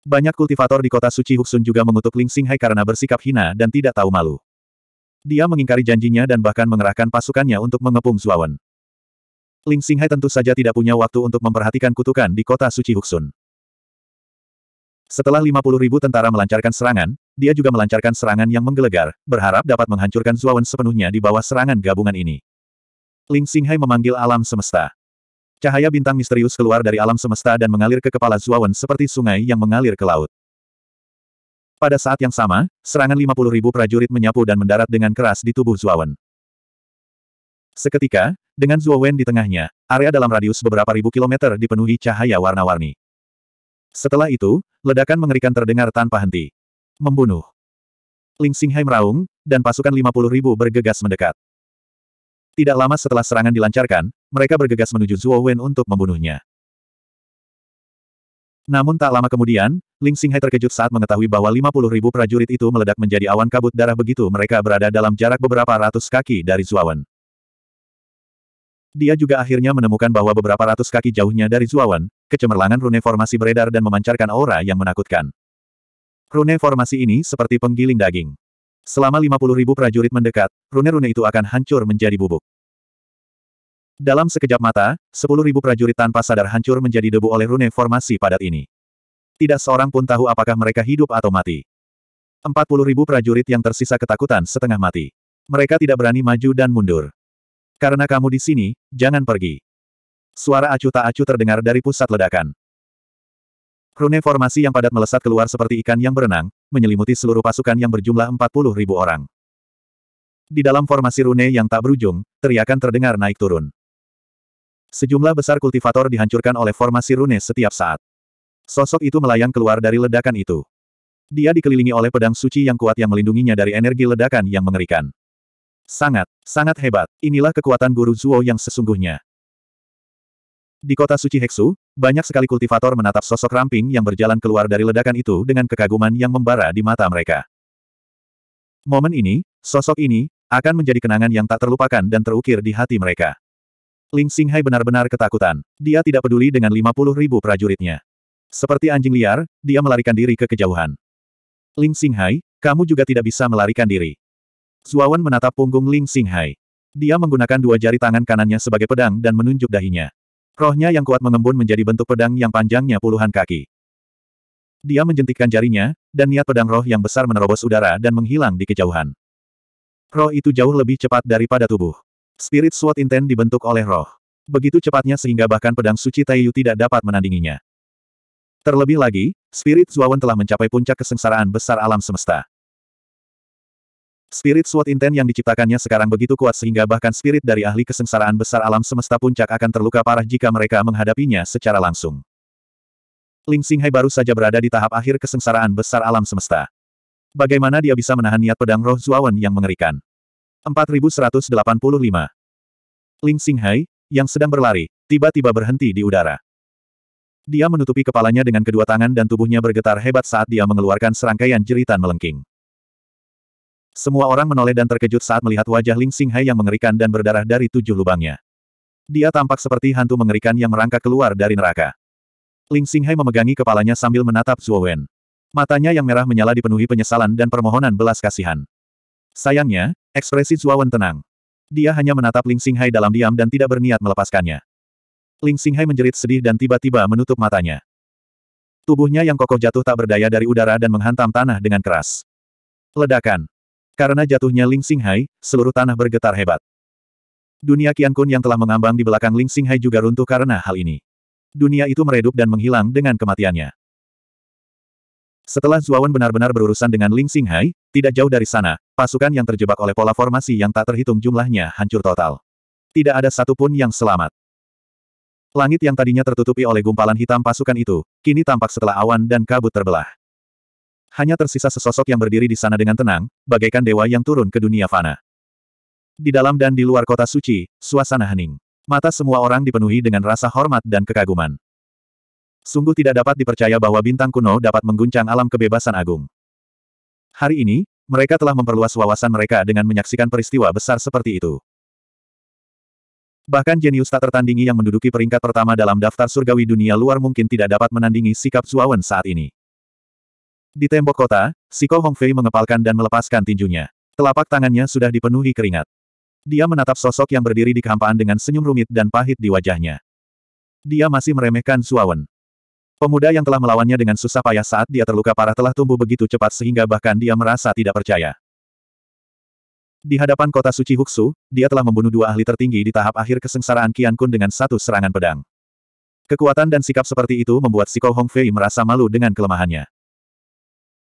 Speaker 1: Banyak kultivator di kota suci Huksun juga mengutuk Ling Xinghai karena bersikap hina dan tidak tahu malu. Dia mengingkari janjinya dan bahkan mengerahkan pasukannya untuk mengepung Zuawan. Ling Xinghai tentu saja tidak punya waktu untuk memperhatikan kutukan di kota suci Huksun. Setelah 50 ribu tentara melancarkan serangan, dia juga melancarkan serangan yang menggelegar, berharap dapat menghancurkan Zuawan sepenuhnya di bawah serangan gabungan ini. Ling Xinghai memanggil alam semesta. Cahaya bintang misterius keluar dari alam semesta dan mengalir ke kepala Zuawan seperti sungai yang mengalir ke laut. Pada saat yang sama, serangan 50 prajurit menyapu dan mendarat dengan keras di tubuh Zuawan. Seketika, dengan Zuawan di tengahnya, area dalam radius beberapa ribu kilometer dipenuhi cahaya warna-warni. Setelah itu, ledakan mengerikan terdengar tanpa henti. Membunuh. Ling Xinghai meraung, dan pasukan 50 ribu bergegas mendekat. Tidak lama setelah serangan dilancarkan, mereka bergegas menuju Zuo Wen untuk membunuhnya. Namun tak lama kemudian, Ling Xinghai terkejut saat mengetahui bahwa 50 ribu prajurit itu meledak menjadi awan kabut darah begitu mereka berada dalam jarak beberapa ratus kaki dari Wen. Dia juga akhirnya menemukan bahwa beberapa ratus kaki jauhnya dari Wen, kecemerlangan rune formasi beredar dan memancarkan aura yang menakutkan. Rune formasi ini seperti penggiling daging. Selama 50 ribu prajurit mendekat, rune-rune itu akan hancur menjadi bubuk. Dalam sekejap mata, 10 ribu prajurit tanpa sadar hancur menjadi debu oleh rune formasi padat ini. Tidak seorang pun tahu apakah mereka hidup atau mati. 40 ribu prajurit yang tersisa ketakutan setengah mati. Mereka tidak berani maju dan mundur. Karena kamu di sini, jangan pergi. Suara acu tak acu terdengar dari pusat ledakan. Rune formasi yang padat melesat keluar seperti ikan yang berenang, menyelimuti seluruh pasukan yang berjumlah 40 ribu orang. Di dalam formasi rune yang tak berujung, teriakan terdengar naik turun. Sejumlah besar kultivator dihancurkan oleh formasi rune setiap saat. Sosok itu melayang keluar dari ledakan itu. Dia dikelilingi oleh pedang suci yang kuat yang melindunginya dari energi ledakan yang mengerikan. Sangat, sangat hebat. Inilah kekuatan guru Zuo yang sesungguhnya. Di kota suci Heksu, banyak sekali kultivator menatap sosok ramping yang berjalan keluar dari ledakan itu dengan kekaguman yang membara di mata mereka. Momen ini, sosok ini, akan menjadi kenangan yang tak terlupakan dan terukir di hati mereka. Ling Xinghai benar-benar ketakutan. Dia tidak peduli dengan 50 ribu prajuritnya. Seperti anjing liar, dia melarikan diri ke kejauhan. Ling Xinghai, kamu juga tidak bisa melarikan diri. Zuawan menatap punggung Ling Xinghai. Dia menggunakan dua jari tangan kanannya sebagai pedang dan menunjuk dahinya. Rohnya yang kuat mengembun menjadi bentuk pedang yang panjangnya puluhan kaki. Dia menjentikkan jarinya, dan niat pedang roh yang besar menerobos udara dan menghilang di kejauhan. Roh itu jauh lebih cepat daripada tubuh. Spirit Sword Intent dibentuk oleh roh. Begitu cepatnya sehingga bahkan pedang suci Taiyu tidak dapat menandinginya. Terlebih lagi, Spirit Zuawan telah mencapai puncak kesengsaraan besar alam semesta. Spirit Sword intent yang diciptakannya sekarang begitu kuat sehingga bahkan spirit dari ahli kesengsaraan besar alam semesta puncak akan terluka parah jika mereka menghadapinya secara langsung. Ling Xinghai baru saja berada di tahap akhir kesengsaraan besar alam semesta. Bagaimana dia bisa menahan niat pedang roh Zuawan yang mengerikan? 4185 Ling Xinghai, yang sedang berlari, tiba-tiba berhenti di udara. Dia menutupi kepalanya dengan kedua tangan dan tubuhnya bergetar hebat saat dia mengeluarkan serangkaian jeritan melengking. Semua orang menoleh dan terkejut saat melihat wajah Ling Xinghai yang mengerikan dan berdarah dari tujuh lubangnya. Dia tampak seperti hantu mengerikan yang merangkak keluar dari neraka. Ling Xinghai memegangi kepalanya sambil menatap Zhuo Wen. Matanya yang merah menyala dipenuhi penyesalan dan permohonan belas kasihan. Sayangnya, ekspresi Zhuo Wen tenang. Dia hanya menatap Ling Xinghai dalam diam dan tidak berniat melepaskannya. Ling Xinghai menjerit sedih dan tiba-tiba menutup matanya. Tubuhnya yang kokoh jatuh tak berdaya dari udara dan menghantam tanah dengan keras. Ledakan. Karena jatuhnya Ling Xinghai, seluruh tanah bergetar hebat. Dunia Qian Kun yang telah mengambang di belakang Ling Xinghai juga runtuh karena hal ini. Dunia itu meredup dan menghilang dengan kematiannya. Setelah Zuawan benar-benar berurusan dengan Ling Xinghai, tidak jauh dari sana, pasukan yang terjebak oleh pola formasi yang tak terhitung jumlahnya hancur total. Tidak ada satupun yang selamat. Langit yang tadinya tertutupi oleh gumpalan hitam pasukan itu, kini tampak setelah awan dan kabut terbelah hanya tersisa sesosok yang berdiri di sana dengan tenang, bagaikan dewa yang turun ke dunia fana. Di dalam dan di luar kota suci, suasana hening. Mata semua orang dipenuhi dengan rasa hormat dan kekaguman. Sungguh tidak dapat dipercaya bahwa bintang kuno dapat mengguncang alam kebebasan agung. Hari ini, mereka telah memperluas wawasan mereka dengan menyaksikan peristiwa besar seperti itu. Bahkan jenius tak tertandingi yang menduduki peringkat pertama dalam daftar surgawi dunia luar mungkin tidak dapat menandingi sikap Zuawan saat ini. Di tembok kota, Si Siko Fei mengepalkan dan melepaskan tinjunya. Telapak tangannya sudah dipenuhi keringat. Dia menatap sosok yang berdiri di kehampaan dengan senyum rumit dan pahit di wajahnya. Dia masih meremehkan Suawen. Pemuda yang telah melawannya dengan susah payah saat dia terluka parah telah tumbuh begitu cepat sehingga bahkan dia merasa tidak percaya. Di hadapan kota suci Huksu, dia telah membunuh dua ahli tertinggi di tahap akhir kesengsaraan Qian Kun dengan satu serangan pedang. Kekuatan dan sikap seperti itu membuat Siko Fei merasa malu dengan kelemahannya.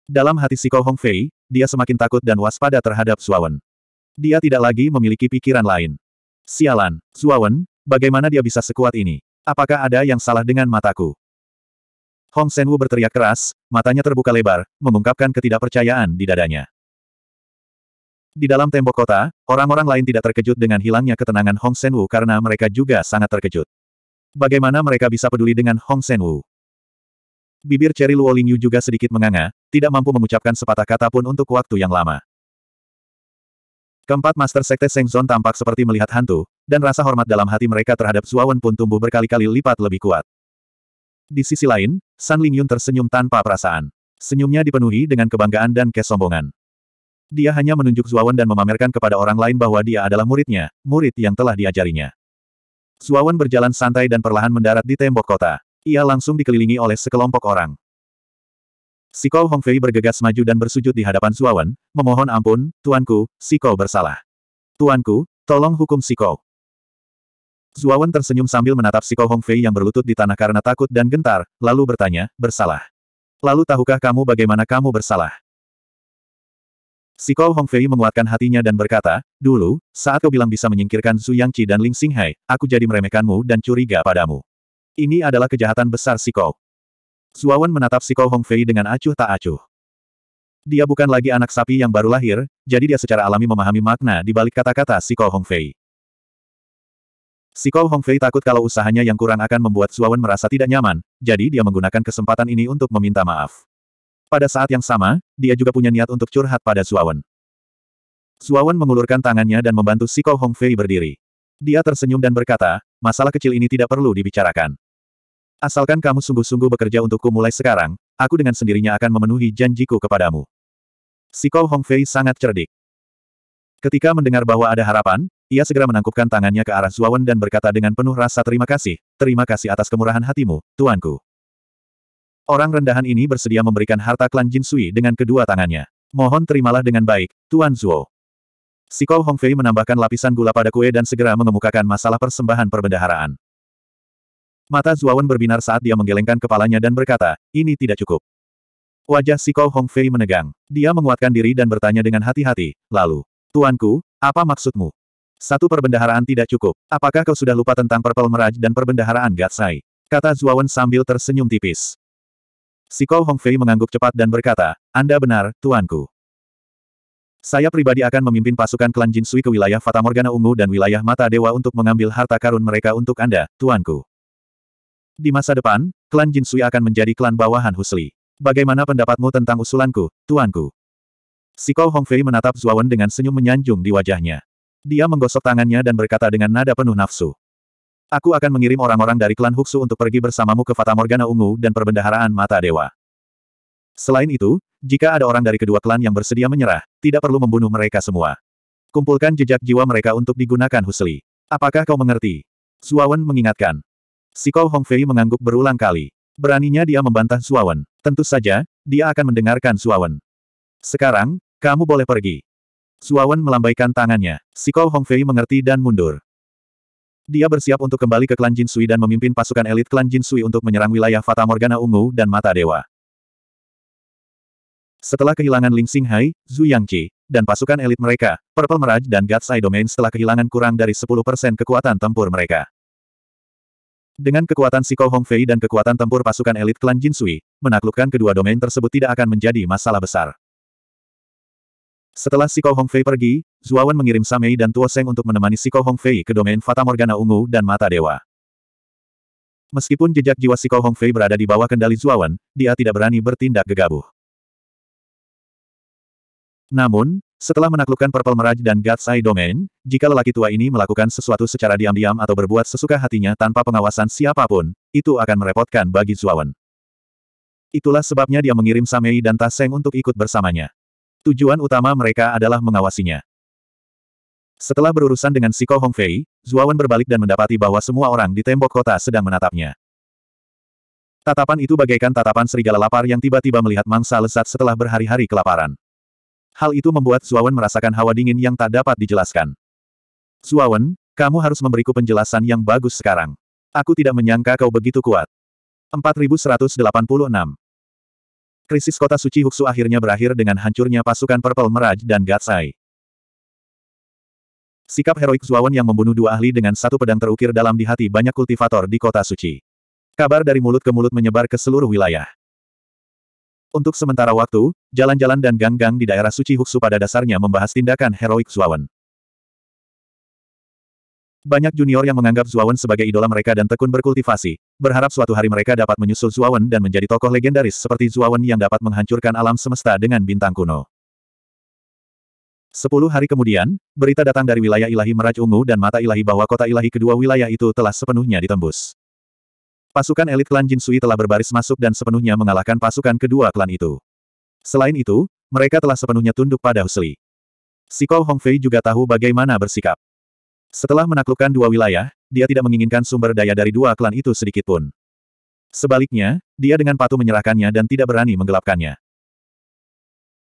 Speaker 1: Dalam hati Siko Hong Fei, dia semakin takut dan waspada terhadap Zuawan. Dia tidak lagi memiliki pikiran lain. Sialan, Zuawan, bagaimana dia bisa sekuat ini? Apakah ada yang salah dengan mataku? Hong Senwu berteriak keras, matanya terbuka lebar, mengungkapkan ketidakpercayaan di dadanya. Di dalam tembok kota, orang-orang lain tidak terkejut dengan hilangnya ketenangan Hong Senwu karena mereka juga sangat terkejut. Bagaimana mereka bisa peduli dengan Hong Senwu? Bibir Cheryl Yu juga sedikit menganga, tidak mampu mengucapkan sepatah kata pun untuk waktu yang lama. Keempat Master Sekte Sengzon tampak seperti melihat hantu, dan rasa hormat dalam hati mereka terhadap Zuawan pun tumbuh berkali-kali lipat lebih kuat. Di sisi lain, San Lingyun tersenyum tanpa perasaan. Senyumnya dipenuhi dengan kebanggaan dan kesombongan. Dia hanya menunjuk Zuawan dan memamerkan kepada orang lain bahwa dia adalah muridnya, murid yang telah diajarinya. Zuawan berjalan santai dan perlahan mendarat di tembok kota. Ia langsung dikelilingi oleh sekelompok orang. Si Kou Hongfei bergegas maju dan bersujud di hadapan Zuawan, memohon ampun, Tuanku, Kou bersalah. Tuanku, tolong hukum si Kou. Zuawan tersenyum sambil menatap si Kou Hongfei yang berlutut di tanah karena takut dan gentar, lalu bertanya, bersalah. Lalu tahukah kamu bagaimana kamu bersalah? Si Kou Hongfei menguatkan hatinya dan berkata, dulu, saat kau bilang bisa menyingkirkan Zhu Yangqi dan Ling Xinghai, aku jadi meremehkanmu dan curiga padamu. Ini adalah kejahatan besar Sikou. Suawan menatap Sikou Hongfei dengan acuh tak acuh. Dia bukan lagi anak sapi yang baru lahir, jadi dia secara alami memahami makna di balik kata-kata Sikou Hongfei. Sikou Hongfei takut kalau usahanya yang kurang akan membuat Suawan merasa tidak nyaman, jadi dia menggunakan kesempatan ini untuk meminta maaf. Pada saat yang sama, dia juga punya niat untuk curhat pada Suawan. Suawan mengulurkan tangannya dan membantu Sikou Hongfei berdiri. Dia tersenyum dan berkata, masalah kecil ini tidak perlu dibicarakan. Asalkan kamu sungguh-sungguh bekerja untukku mulai sekarang, aku dengan sendirinya akan memenuhi janjiku kepadamu. Si Sikou Hongfei sangat cerdik. Ketika mendengar bahwa ada harapan, ia segera menangkupkan tangannya ke arah Zuawan dan berkata dengan penuh rasa terima kasih, terima kasih atas kemurahan hatimu, tuanku. Orang rendahan ini bersedia memberikan harta klan Jin Sui dengan kedua tangannya. Mohon terimalah dengan baik, Tuan Zuo. Sikou Hongfei menambahkan lapisan gula pada kue dan segera mengemukakan masalah persembahan perbendaharaan. Mata Zuawan berbinar saat dia menggelengkan kepalanya dan berkata, ini tidak cukup. Wajah si Siko Hongfei menegang. Dia menguatkan diri dan bertanya dengan hati-hati, lalu, Tuanku, apa maksudmu? Satu perbendaharaan tidak cukup. Apakah kau sudah lupa tentang Purple Meraj dan perbendaharaan Gatsai? Kata Zuawan sambil tersenyum tipis. Si Siko Hongfei mengangguk cepat dan berkata, Anda benar, Tuanku. Saya pribadi akan memimpin pasukan klan Jinsui ke wilayah Fata Morgana Ungu dan wilayah Mata Dewa untuk mengambil harta karun mereka untuk Anda, Tuanku. Di masa depan, klan Jin Sui akan menjadi klan bawahan Husli. Bagaimana pendapatmu tentang usulanku, tuanku? Sikou Hongfei menatap Zuawan dengan senyum menyanjung di wajahnya. Dia menggosok tangannya dan berkata dengan nada penuh nafsu. Aku akan mengirim orang-orang dari klan Huxu untuk pergi bersamamu ke Fata Morgana Ungu dan perbendaharaan Mata Dewa. Selain itu, jika ada orang dari kedua klan yang bersedia menyerah, tidak perlu membunuh mereka semua. Kumpulkan jejak jiwa mereka untuk digunakan Husli. Apakah kau mengerti? Zuawan mengingatkan. Si Kou Hongfei mengangguk berulang kali. Beraninya dia membantah Suawen. Tentu saja, dia akan mendengarkan Suawen. Sekarang, kamu boleh pergi. Suawen melambaikan tangannya. Si Kou Hongfei mengerti dan mundur. Dia bersiap untuk kembali ke klan Jin Sui dan memimpin pasukan elit klan Jin Sui untuk menyerang wilayah Fata Morgana Ungu dan Mata Dewa. Setelah kehilangan Ling Xinghai, Zhu Yangqi, dan pasukan elit mereka, Purple Mirage dan God's Eye Domain setelah kehilangan kurang dari 10% kekuatan tempur mereka. Dengan kekuatan Siko Hongfei dan kekuatan tempur pasukan elit klan Jin Sui, menaklukkan kedua domain tersebut tidak akan menjadi masalah besar. Setelah Siko Hongfei pergi, Zuawan mengirim Samei dan Tuo Seng untuk menemani Siko Hongfei ke domain Fata Morgana Ungu dan Mata Dewa. Meskipun jejak jiwa Siko Hongfei berada di bawah kendali Zuawan, dia tidak berani bertindak gegabah. Namun, setelah menaklukkan Purple Mirage dan God's Eye Domain, jika lelaki tua ini melakukan sesuatu secara diam-diam atau berbuat sesuka hatinya tanpa pengawasan siapapun, itu akan merepotkan bagi Zuawan. Itulah sebabnya dia mengirim Samei dan Taseng untuk ikut bersamanya. Tujuan utama mereka adalah mengawasinya. Setelah berurusan dengan Si Siko Hongfei, Zuawan berbalik dan mendapati bahwa semua orang di tembok kota sedang menatapnya. Tatapan itu bagaikan tatapan serigala lapar yang tiba-tiba melihat mangsa lezat setelah berhari-hari kelaparan. Hal itu membuat Suawan merasakan hawa dingin yang tak dapat dijelaskan. Suawan, kamu harus memberiku penjelasan yang bagus sekarang. Aku tidak menyangka kau begitu kuat. 4186 Krisis kota suci Huksu akhirnya berakhir dengan hancurnya pasukan Purple Mirage dan Gatsai. Sikap heroik Zuawan yang membunuh dua ahli dengan satu pedang terukir dalam di hati banyak kultivator di kota suci. Kabar dari mulut ke mulut menyebar ke seluruh wilayah. Untuk sementara waktu, jalan-jalan dan gang-gang di daerah suci Huksu pada dasarnya membahas tindakan heroik Zuawan. Banyak junior yang menganggap Zuawan sebagai idola mereka dan tekun berkultivasi, berharap suatu hari mereka dapat menyusul Zuawan dan menjadi tokoh legendaris seperti Zuawan yang dapat menghancurkan alam semesta dengan bintang kuno. Sepuluh hari kemudian, berita datang dari wilayah ilahi Meraj Ungu dan mata ilahi bahwa kota ilahi kedua wilayah itu telah sepenuhnya ditembus. Pasukan elit klan Jin Sui telah berbaris masuk dan sepenuhnya mengalahkan pasukan kedua klan itu. Selain itu, mereka telah sepenuhnya tunduk pada Husli. Si Kou Hongfei juga tahu bagaimana bersikap. Setelah menaklukkan dua wilayah, dia tidak menginginkan sumber daya dari dua klan itu sedikitpun. Sebaliknya, dia dengan patuh menyerahkannya dan tidak berani menggelapkannya.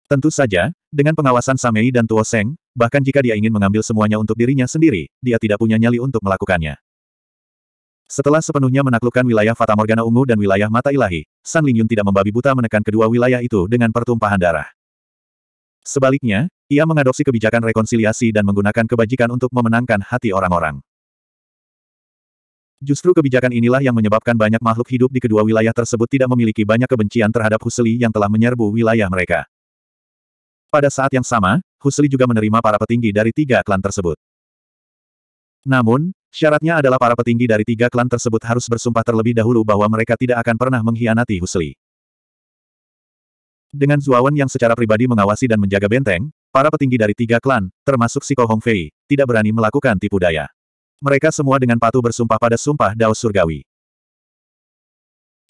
Speaker 1: Tentu saja, dengan pengawasan Samei dan Tuo Seng, bahkan jika dia ingin mengambil semuanya untuk dirinya sendiri, dia tidak punya nyali untuk melakukannya. Setelah sepenuhnya menaklukkan wilayah Fata Morgana Ungu dan wilayah Mata Ilahi, San Lingyun tidak membabi buta menekan kedua wilayah itu dengan pertumpahan darah. Sebaliknya, ia mengadopsi kebijakan rekonsiliasi dan menggunakan kebajikan untuk memenangkan hati orang-orang. Justru kebijakan inilah yang menyebabkan banyak makhluk hidup di kedua wilayah tersebut tidak memiliki banyak kebencian terhadap Husli yang telah menyerbu wilayah mereka. Pada saat yang sama, Husli juga menerima para petinggi dari tiga klan tersebut. Namun, syaratnya adalah para petinggi dari tiga klan tersebut harus bersumpah terlebih dahulu bahwa mereka tidak akan pernah mengkhianati Husli. Dengan Zuawan yang secara pribadi mengawasi dan menjaga benteng, para petinggi dari tiga klan, termasuk Si Siko Hongfei, tidak berani melakukan tipu daya. Mereka semua dengan patuh bersumpah pada sumpah Dao Surgawi.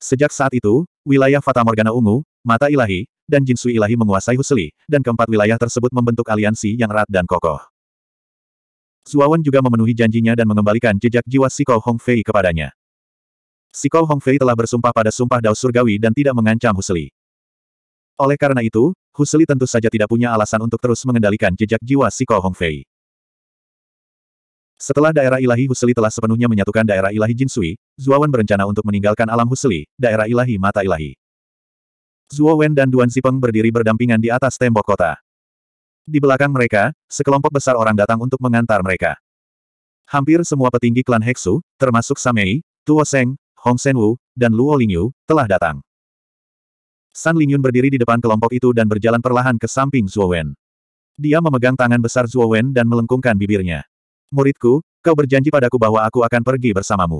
Speaker 1: Sejak saat itu, wilayah Fata Morgana Ungu, Mata Ilahi, dan Jinsui Ilahi menguasai Husli, dan keempat wilayah tersebut membentuk aliansi yang erat dan kokoh. Zuawan juga memenuhi janjinya dan mengembalikan jejak jiwa Siko Hongfei kepadanya. Siko Hongfei telah bersumpah pada sumpah Dao Surgawi dan tidak mengancam Husli. Oleh karena itu, Husli tentu saja tidak punya alasan untuk terus mengendalikan jejak jiwa Siko Hongfei. Setelah daerah ilahi Husli telah sepenuhnya menyatukan daerah ilahi Jinsui, Zuawan berencana untuk meninggalkan alam Husli, daerah ilahi mata ilahi. Zuo dan Duan Zipeng berdiri berdampingan di atas tembok kota. Di belakang mereka, sekelompok besar orang datang untuk mengantar mereka. Hampir semua petinggi klan Heksu, termasuk Samei, Tuo Seng, Hong Senwu, dan Luo Lingyu, telah datang. San Lingyun berdiri di depan kelompok itu dan berjalan perlahan ke samping Zhuo Wen. Dia memegang tangan besar Zhuo Wen dan melengkungkan bibirnya. Muridku, kau berjanji padaku bahwa aku akan pergi bersamamu.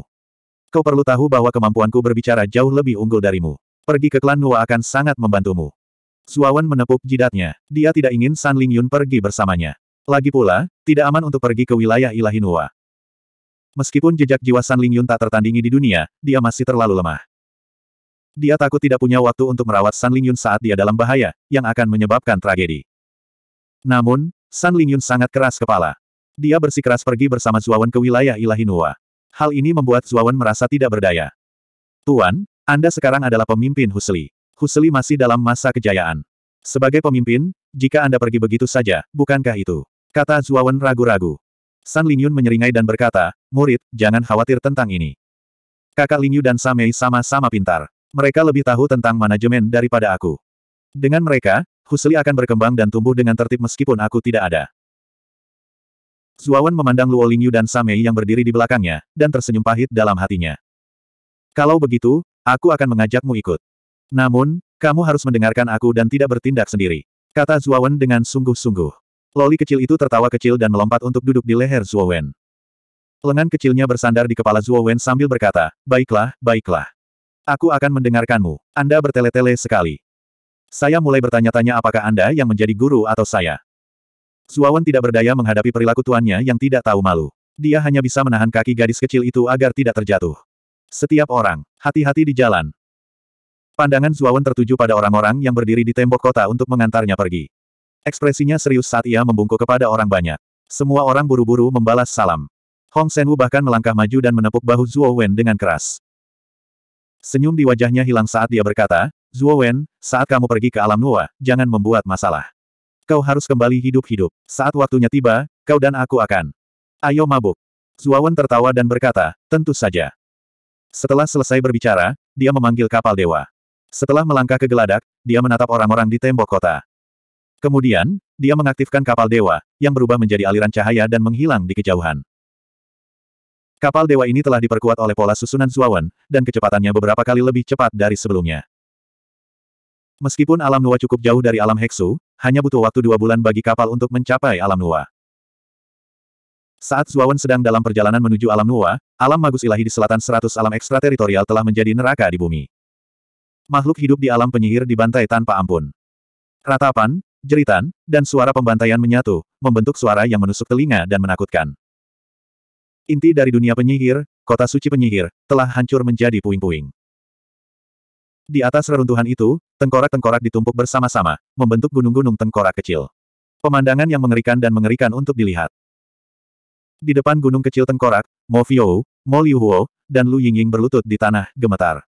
Speaker 1: Kau perlu tahu bahwa kemampuanku berbicara jauh lebih unggul darimu. Pergi ke klan Nua akan sangat membantumu. Suawan menepuk jidatnya. Dia tidak ingin San Ling Yun pergi bersamanya. Lagi pula, tidak aman untuk pergi ke wilayah Ilahinua. Meskipun jejak jiwa San Ling Yun tak tertandingi di dunia, dia masih terlalu lemah. Dia takut tidak punya waktu untuk merawat San Ling Yun saat dia dalam bahaya, yang akan menyebabkan tragedi. Namun, San Ling Yun sangat keras kepala. Dia bersikeras pergi bersama Zuawan ke wilayah Ilahinua. Hal ini membuat Zuawan merasa tidak berdaya. Tuan, Anda sekarang adalah pemimpin Husli. Husli masih dalam masa kejayaan. Sebagai pemimpin, jika Anda pergi begitu saja, bukankah itu? Kata Zuawan ragu-ragu. San Lingyun menyeringai dan berkata, murid, jangan khawatir tentang ini. Kakak Lingyu dan Samei sama-sama pintar. Mereka lebih tahu tentang manajemen daripada aku. Dengan mereka, Husli akan berkembang dan tumbuh dengan tertib meskipun aku tidak ada. Zuawan memandang Luo Lingyu dan Samei yang berdiri di belakangnya, dan tersenyum pahit dalam hatinya. Kalau begitu, aku akan mengajakmu ikut. Namun, kamu harus mendengarkan aku dan tidak bertindak sendiri. Kata Zuowen dengan sungguh-sungguh. Loli kecil itu tertawa kecil dan melompat untuk duduk di leher Zuowen. Lengan kecilnya bersandar di kepala Zuowen sambil berkata, Baiklah, baiklah. Aku akan mendengarkanmu. Anda bertele-tele sekali. Saya mulai bertanya-tanya apakah Anda yang menjadi guru atau saya. Zuawan tidak berdaya menghadapi perilaku tuannya yang tidak tahu malu. Dia hanya bisa menahan kaki gadis kecil itu agar tidak terjatuh. Setiap orang, hati-hati di jalan, Pandangan Zuawan tertuju pada orang-orang yang berdiri di tembok kota untuk mengantarnya pergi. Ekspresinya serius saat ia membungkuk kepada orang banyak. Semua orang buru-buru membalas salam. Hong Senwu bahkan melangkah maju dan menepuk bahu Zuo dengan keras. Senyum di wajahnya hilang saat dia berkata, Zuo saat kamu pergi ke alam Nuwa, jangan membuat masalah. Kau harus kembali hidup-hidup. Saat waktunya tiba, kau dan aku akan. Ayo mabuk. Zuo tertawa dan berkata, tentu saja. Setelah selesai berbicara, dia memanggil kapal dewa. Setelah melangkah ke geladak, dia menatap orang-orang di tembok kota. Kemudian, dia mengaktifkan kapal dewa, yang berubah menjadi aliran cahaya dan menghilang di kejauhan. Kapal dewa ini telah diperkuat oleh pola susunan Zuawan, dan kecepatannya beberapa kali lebih cepat dari sebelumnya. Meskipun alam Nuwa cukup jauh dari alam Heksu, hanya butuh waktu dua bulan bagi kapal untuk mencapai alam Nuwa. Saat Zuawan sedang dalam perjalanan menuju alam Nuwa, alam Magus Ilahi di selatan 100 alam ekstrateritorial telah menjadi neraka di bumi makhluk hidup di alam penyihir dibantai tanpa ampun. Ratapan, jeritan, dan suara pembantaian menyatu, membentuk suara yang menusuk telinga dan menakutkan. Inti dari dunia penyihir, kota suci penyihir, telah hancur menjadi puing-puing. Di atas reruntuhan itu, tengkorak-tengkorak ditumpuk bersama-sama, membentuk gunung-gunung tengkorak kecil. Pemandangan yang mengerikan dan mengerikan untuk dilihat. Di depan gunung kecil tengkorak, Mo Fio, Mo Liuhuo, dan Lu Yingying berlutut di tanah, gemetar.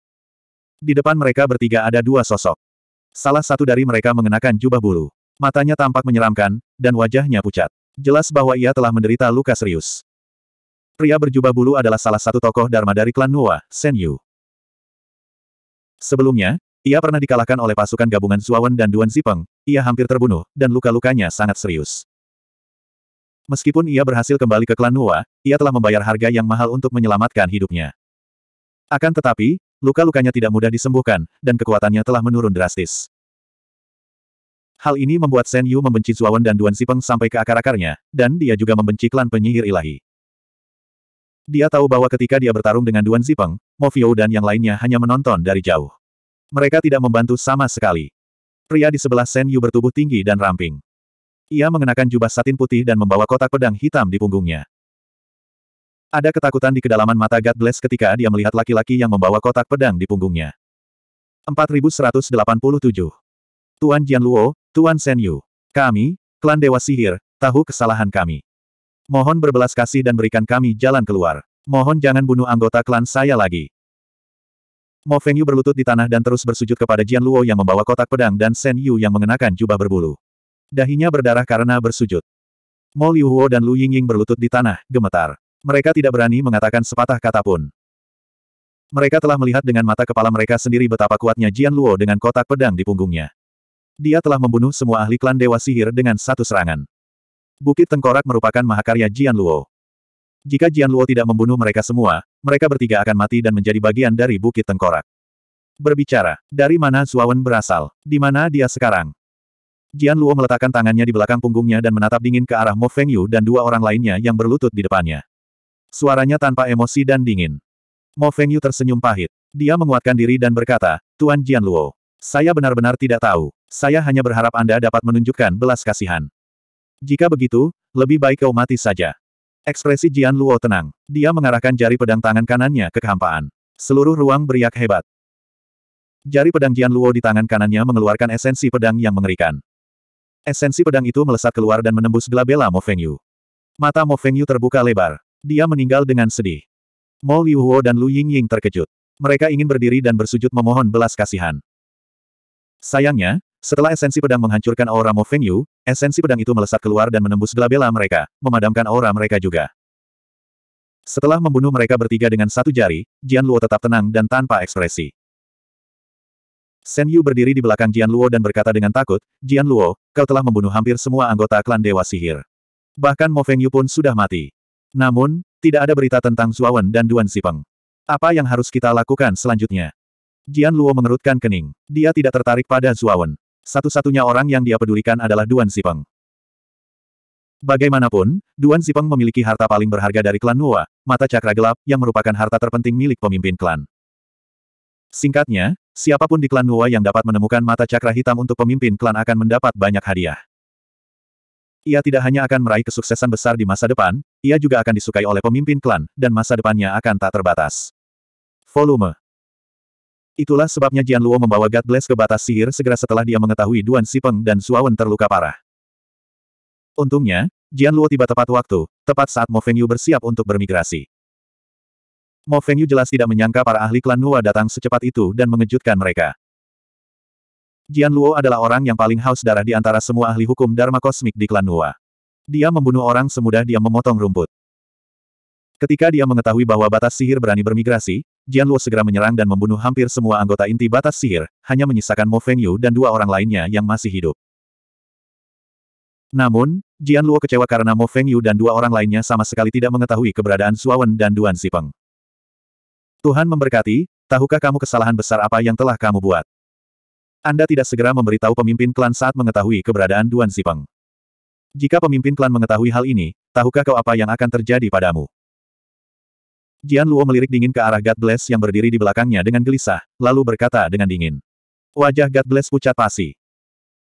Speaker 1: Di depan mereka bertiga ada dua sosok. Salah satu dari mereka mengenakan jubah bulu. Matanya tampak menyeramkan, dan wajahnya pucat. Jelas bahwa ia telah menderita luka serius. Pria berjubah bulu adalah salah satu tokoh Dharma dari klan Nuwa, Shen Yu. Sebelumnya, ia pernah dikalahkan oleh pasukan gabungan Zuawan dan Duan Zipeng, ia hampir terbunuh, dan luka-lukanya sangat serius. Meskipun ia berhasil kembali ke klan Nuwa, ia telah membayar harga yang mahal untuk menyelamatkan hidupnya. Akan tetapi, luka-lukanya tidak mudah disembuhkan, dan kekuatannya telah menurun drastis. Hal ini membuat Shen Yu membenci Zuawan dan Duan Sipeng sampai ke akar-akarnya, dan dia juga membenci klan penyihir ilahi. Dia tahu bahwa ketika dia bertarung dengan Duan Zipeng, Mofio dan yang lainnya hanya menonton dari jauh. Mereka tidak membantu sama sekali. Pria di sebelah Shen Yu bertubuh tinggi dan ramping. Ia mengenakan jubah satin putih dan membawa kotak pedang hitam di punggungnya. Ada ketakutan di kedalaman mata God Bless ketika dia melihat laki-laki yang membawa kotak pedang di punggungnya. 4187. Tuan Jianluo, Tuan Shen Yu. Kami, klan Dewa Sihir, tahu kesalahan kami. Mohon berbelas kasih dan berikan kami jalan keluar. Mohon jangan bunuh anggota klan saya lagi. Mo Feng Yu berlutut di tanah dan terus bersujud kepada Jian Luo yang membawa kotak pedang dan Shen Yu yang mengenakan jubah berbulu. Dahinya berdarah karena bersujud. Mo Liu Huo dan Lu Yingying berlutut di tanah, gemetar. Mereka tidak berani mengatakan sepatah kata pun. Mereka telah melihat dengan mata kepala mereka sendiri betapa kuatnya Jian Luo dengan kotak pedang di punggungnya. Dia telah membunuh semua ahli klan Dewa Sihir dengan satu serangan. Bukit Tengkorak merupakan mahakarya Jian Luo. Jika Jian Luo tidak membunuh mereka semua, mereka bertiga akan mati dan menjadi bagian dari Bukit Tengkorak. Berbicara, dari mana Zuawan berasal? Di mana dia sekarang? Jian Luo meletakkan tangannya di belakang punggungnya dan menatap dingin ke arah Mo Feng Yu dan dua orang lainnya yang berlutut di depannya. Suaranya tanpa emosi dan dingin. Mo Feng Yu tersenyum pahit. Dia menguatkan diri dan berkata, Tuan Jian Luo, saya benar-benar tidak tahu. Saya hanya berharap Anda dapat menunjukkan belas kasihan. Jika begitu, lebih baik kau mati saja. Ekspresi Jian Luo tenang. Dia mengarahkan jari pedang tangan kanannya ke kehampaan. Seluruh ruang beriak hebat. Jari pedang Jian Luo di tangan kanannya mengeluarkan esensi pedang yang mengerikan. Esensi pedang itu melesat keluar dan menembus gelabela Mo Feng Yu. Mata Mo Feng Yu terbuka lebar. Dia meninggal dengan sedih. Mo Liuhuo dan Lu Yingying terkejut. Mereka ingin berdiri dan bersujud memohon belas kasihan. Sayangnya, setelah esensi pedang menghancurkan aura Mo Feng Yu, esensi pedang itu melesat keluar dan menembus gelabela mereka, memadamkan aura mereka juga. Setelah membunuh mereka bertiga dengan satu jari, Jian Luo tetap tenang dan tanpa ekspresi. Shen Yu berdiri di belakang Jian Luo dan berkata dengan takut, Jian Luo, kau telah membunuh hampir semua anggota klan Dewa Sihir. Bahkan Mo Feng Yu pun sudah mati. Namun, tidak ada berita tentang Zuawan dan Duan Sipeng. Apa yang harus kita lakukan selanjutnya? Jian Luo mengerutkan kening. Dia tidak tertarik pada Zuawan. Satu-satunya orang yang dia pedulikan adalah Duan Sipeng. Bagaimanapun, Duan Sipeng memiliki harta paling berharga dari klan Nuwa, mata cakra gelap, yang merupakan harta terpenting milik pemimpin klan. Singkatnya, siapapun di klan Nuwa yang dapat menemukan mata cakra hitam untuk pemimpin klan akan mendapat banyak hadiah. Ia tidak hanya akan meraih kesuksesan besar di masa depan, ia juga akan disukai oleh pemimpin klan, dan masa depannya akan tak terbatas. Volume Itulah sebabnya Jian Luo membawa God Bless ke batas sihir segera setelah dia mengetahui Duan Sipeng dan Suawen terluka parah. Untungnya, Jian Luo tiba tepat waktu, tepat saat Mo Feng Yu bersiap untuk bermigrasi. Mo Feng Yu jelas tidak menyangka para ahli klan Nuwa datang secepat itu dan mengejutkan mereka. Jian Luo adalah orang yang paling haus darah di antara semua ahli hukum Dharma Kosmik di klan Nua. Dia membunuh orang semudah dia memotong rumput. Ketika dia mengetahui bahwa batas sihir berani bermigrasi, Jian Luo segera menyerang dan membunuh hampir semua anggota inti batas sihir, hanya menyisakan Mo Feng Yu dan dua orang lainnya yang masih hidup. Namun, Jian Luo kecewa karena Mo Feng Yu dan dua orang lainnya sama sekali tidak mengetahui keberadaan Suawen dan Duan Sipeng. Tuhan memberkati, tahukah kamu kesalahan besar apa yang telah kamu buat? Anda tidak segera memberitahu pemimpin klan saat mengetahui keberadaan Duan Zipeng. Jika pemimpin klan mengetahui hal ini, tahukah kau apa yang akan terjadi padamu? Jian Luo melirik dingin ke arah God Bless yang berdiri di belakangnya dengan gelisah, lalu berkata dengan dingin. Wajah God Bless pucat pasi.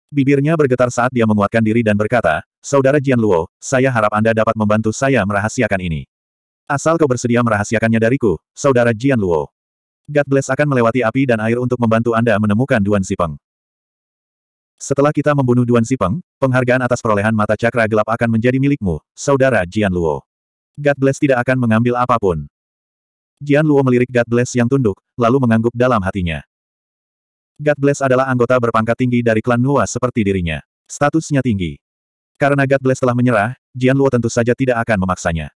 Speaker 1: Bibirnya bergetar saat dia menguatkan diri dan berkata, Saudara Jian Luo, saya harap Anda dapat membantu saya merahasiakan ini. Asal kau bersedia merahasiakannya dariku, Saudara Jian Luo. God Bless akan melewati api dan air untuk membantu Anda menemukan Duan Sipeng. Setelah kita membunuh Duan Sipeng, penghargaan atas perolehan mata cakra gelap akan menjadi milikmu, Saudara Jian Luo. God Bless tidak akan mengambil apapun. Jian Luo melirik God Bless yang tunduk, lalu mengangguk dalam hatinya. God Bless adalah anggota berpangkat tinggi dari klan Nuwa seperti dirinya. Statusnya tinggi. Karena God Bless telah menyerah, Jian Luo tentu saja tidak akan memaksanya.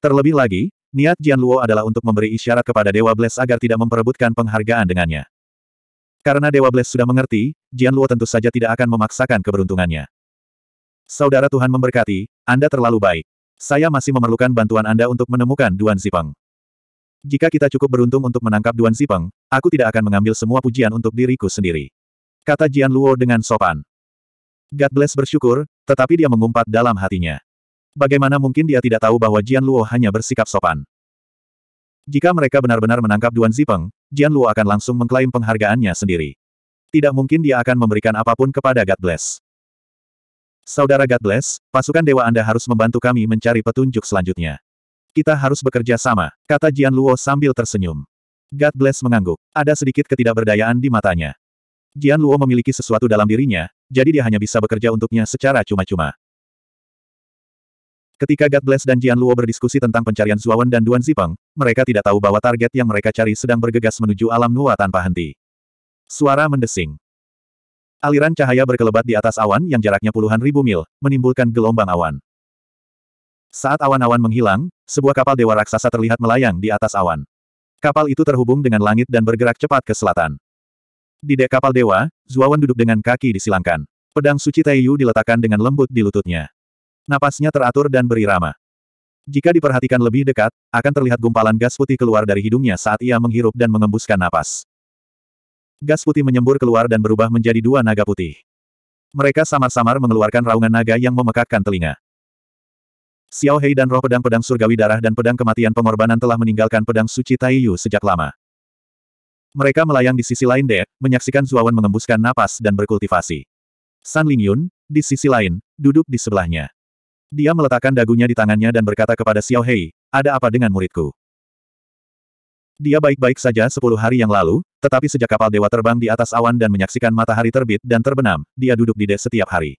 Speaker 1: Terlebih lagi, Niat Jian Luo adalah untuk memberi isyarat kepada Dewa Bless agar tidak memperebutkan penghargaan dengannya. Karena Dewa Bless sudah mengerti, Jian Luo tentu saja tidak akan memaksakan keberuntungannya. Saudara Tuhan memberkati, Anda terlalu baik. Saya masih memerlukan bantuan Anda untuk menemukan Duan Zipeng. Jika kita cukup beruntung untuk menangkap Duan Zipeng, aku tidak akan mengambil semua pujian untuk diriku sendiri. Kata Jian Luo dengan sopan. God bless bersyukur, tetapi dia mengumpat dalam hatinya. Bagaimana mungkin dia tidak tahu bahwa Jian Luo hanya bersikap sopan? Jika mereka benar-benar menangkap Duan Zipeng, Jian Luo akan langsung mengklaim penghargaannya sendiri. Tidak mungkin dia akan memberikan apapun kepada God Bless. Saudara God Bless, pasukan dewa Anda harus membantu kami mencari petunjuk selanjutnya. Kita harus bekerja sama, kata Jian Luo sambil tersenyum. God Bless mengangguk. Ada sedikit ketidakberdayaan di matanya. Jian Luo memiliki sesuatu dalam dirinya, jadi dia hanya bisa bekerja untuknya secara cuma-cuma. Ketika God Bless dan Jian Luo berdiskusi tentang pencarian Zuawan dan Duan Zipeng, mereka tidak tahu bahwa target yang mereka cari sedang bergegas menuju alam Nuwa tanpa henti. Suara mendesing. Aliran cahaya berkelebat di atas awan yang jaraknya puluhan ribu mil, menimbulkan gelombang awan. Saat awan-awan menghilang, sebuah kapal dewa raksasa terlihat melayang di atas awan. Kapal itu terhubung dengan langit dan bergerak cepat ke selatan. Di dek kapal dewa, Zuawan duduk dengan kaki disilangkan. Pedang suci Taiyu diletakkan dengan lembut di lututnya. Napasnya teratur dan berirama. Jika diperhatikan lebih dekat, akan terlihat gumpalan gas putih keluar dari hidungnya saat ia menghirup dan mengembuskan napas. Gas putih menyembur keluar dan berubah menjadi dua naga putih. Mereka samar-samar mengeluarkan raungan naga yang memekakkan telinga. Xiao Hei dan roh pedang-pedang surgawi darah dan pedang kematian pengorbanan telah meninggalkan pedang suci Tai Yu sejak lama. Mereka melayang di sisi lain Dek, menyaksikan Zuawan mengembuskan napas dan berkultivasi. San Lingyun, di sisi lain, duduk di sebelahnya. Dia meletakkan dagunya di tangannya dan berkata kepada Xiao Hei, ada apa dengan muridku? Dia baik-baik saja sepuluh hari yang lalu, tetapi sejak kapal dewa terbang di atas awan dan menyaksikan matahari terbit dan terbenam, dia duduk di dek setiap hari.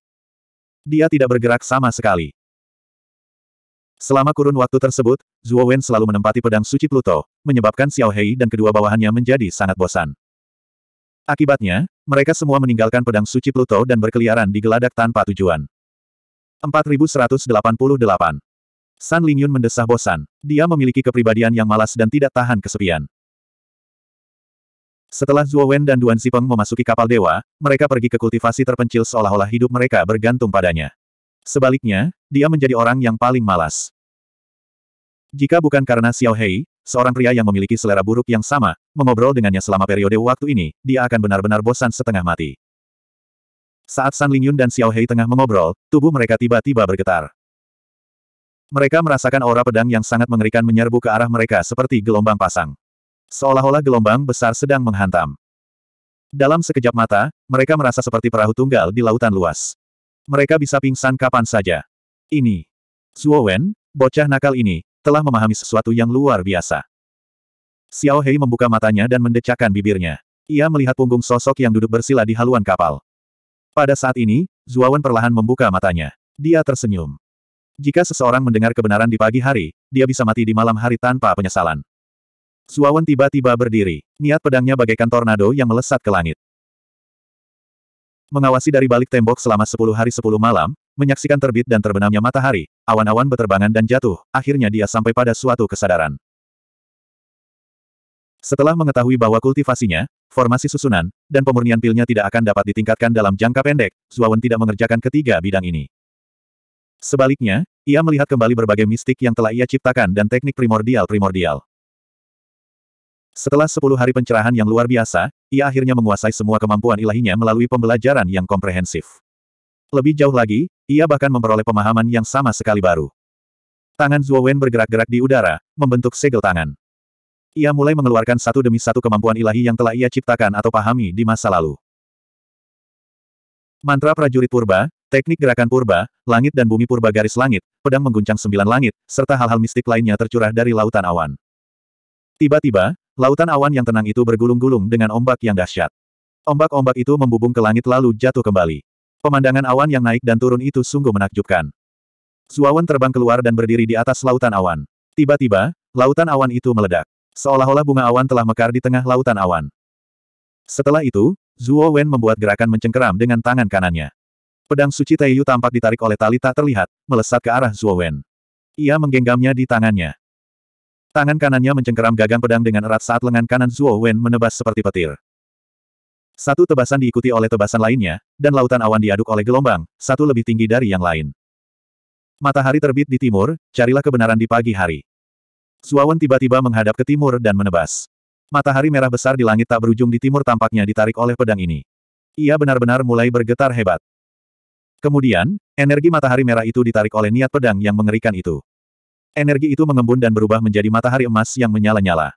Speaker 1: Dia tidak bergerak sama sekali. Selama kurun waktu tersebut, Zhuo Wen selalu menempati pedang suci Pluto, menyebabkan Xiao Hei dan kedua bawahannya menjadi sangat bosan. Akibatnya, mereka semua meninggalkan pedang suci Pluto dan berkeliaran di geladak tanpa tujuan. 4188. San Lingyun mendesah bosan. Dia memiliki kepribadian yang malas dan tidak tahan kesepian. Setelah Zhuo Wen dan Duan Zipeng memasuki kapal dewa, mereka pergi ke kultivasi terpencil seolah-olah hidup mereka bergantung padanya. Sebaliknya, dia menjadi orang yang paling malas. Jika bukan karena Xiao Hei, seorang pria yang memiliki selera buruk yang sama, mengobrol dengannya selama periode waktu ini, dia akan benar-benar bosan setengah mati. Saat San Lingyun dan Xiao Hei tengah mengobrol, tubuh mereka tiba-tiba bergetar. Mereka merasakan aura pedang yang sangat mengerikan menyerbu ke arah mereka seperti gelombang pasang. Seolah-olah gelombang besar sedang menghantam. Dalam sekejap mata, mereka merasa seperti perahu tunggal di lautan luas. Mereka bisa pingsan kapan saja. Ini. Zhuo Wen, bocah nakal ini, telah memahami sesuatu yang luar biasa. Xiao Hei membuka matanya dan mendecakkan bibirnya. Ia melihat punggung sosok yang duduk bersila di haluan kapal. Pada saat ini, Zuawan perlahan membuka matanya. Dia tersenyum. Jika seseorang mendengar kebenaran di pagi hari, dia bisa mati di malam hari tanpa penyesalan. Zuawan tiba-tiba berdiri. Niat pedangnya bagaikan tornado yang melesat ke langit. Mengawasi dari balik tembok selama sepuluh hari sepuluh malam, menyaksikan terbit dan terbenamnya matahari, awan-awan berterbangan dan jatuh, akhirnya dia sampai pada suatu kesadaran. Setelah mengetahui bahwa kultivasinya, formasi susunan, dan pemurnian pilnya tidak akan dapat ditingkatkan dalam jangka pendek, Zuawan tidak mengerjakan ketiga bidang ini. Sebaliknya, ia melihat kembali berbagai mistik yang telah ia ciptakan dan teknik primordial-primordial. Setelah sepuluh hari pencerahan yang luar biasa, ia akhirnya menguasai semua kemampuan ilahinya melalui pembelajaran yang komprehensif. Lebih jauh lagi, ia bahkan memperoleh pemahaman yang sama sekali baru. Tangan Zuo Wen bergerak-gerak di udara, membentuk segel tangan. Ia mulai mengeluarkan satu demi satu kemampuan ilahi yang telah ia ciptakan atau pahami di masa lalu. Mantra prajurit purba, teknik gerakan purba, langit dan bumi purba garis langit, pedang mengguncang sembilan langit, serta hal-hal mistik lainnya tercurah dari lautan awan. Tiba-tiba, lautan awan yang tenang itu bergulung-gulung dengan ombak yang dahsyat. Ombak-ombak itu membubung ke langit lalu jatuh kembali. Pemandangan awan yang naik dan turun itu sungguh menakjubkan. Zuawan terbang keluar dan berdiri di atas lautan awan. Tiba-tiba, lautan awan itu meledak. Seolah-olah bunga awan telah mekar di tengah lautan awan. Setelah itu, Zuo Wen membuat gerakan mencengkeram dengan tangan kanannya. Pedang suci Taiyu tampak ditarik oleh tali tak terlihat, melesat ke arah Zuo Wen. Ia menggenggamnya di tangannya. Tangan kanannya mencengkeram gagang pedang dengan erat saat lengan kanan Zuo Wen menebas seperti petir. Satu tebasan diikuti oleh tebasan lainnya, dan lautan awan diaduk oleh gelombang, satu lebih tinggi dari yang lain. Matahari terbit di timur, carilah kebenaran di pagi hari. Suawan tiba-tiba menghadap ke timur dan menebas. Matahari merah besar di langit tak berujung di timur tampaknya ditarik oleh pedang ini. Ia benar-benar mulai bergetar hebat. Kemudian, energi matahari merah itu ditarik oleh niat pedang yang mengerikan itu. Energi itu mengembun dan berubah menjadi matahari emas yang menyala-nyala.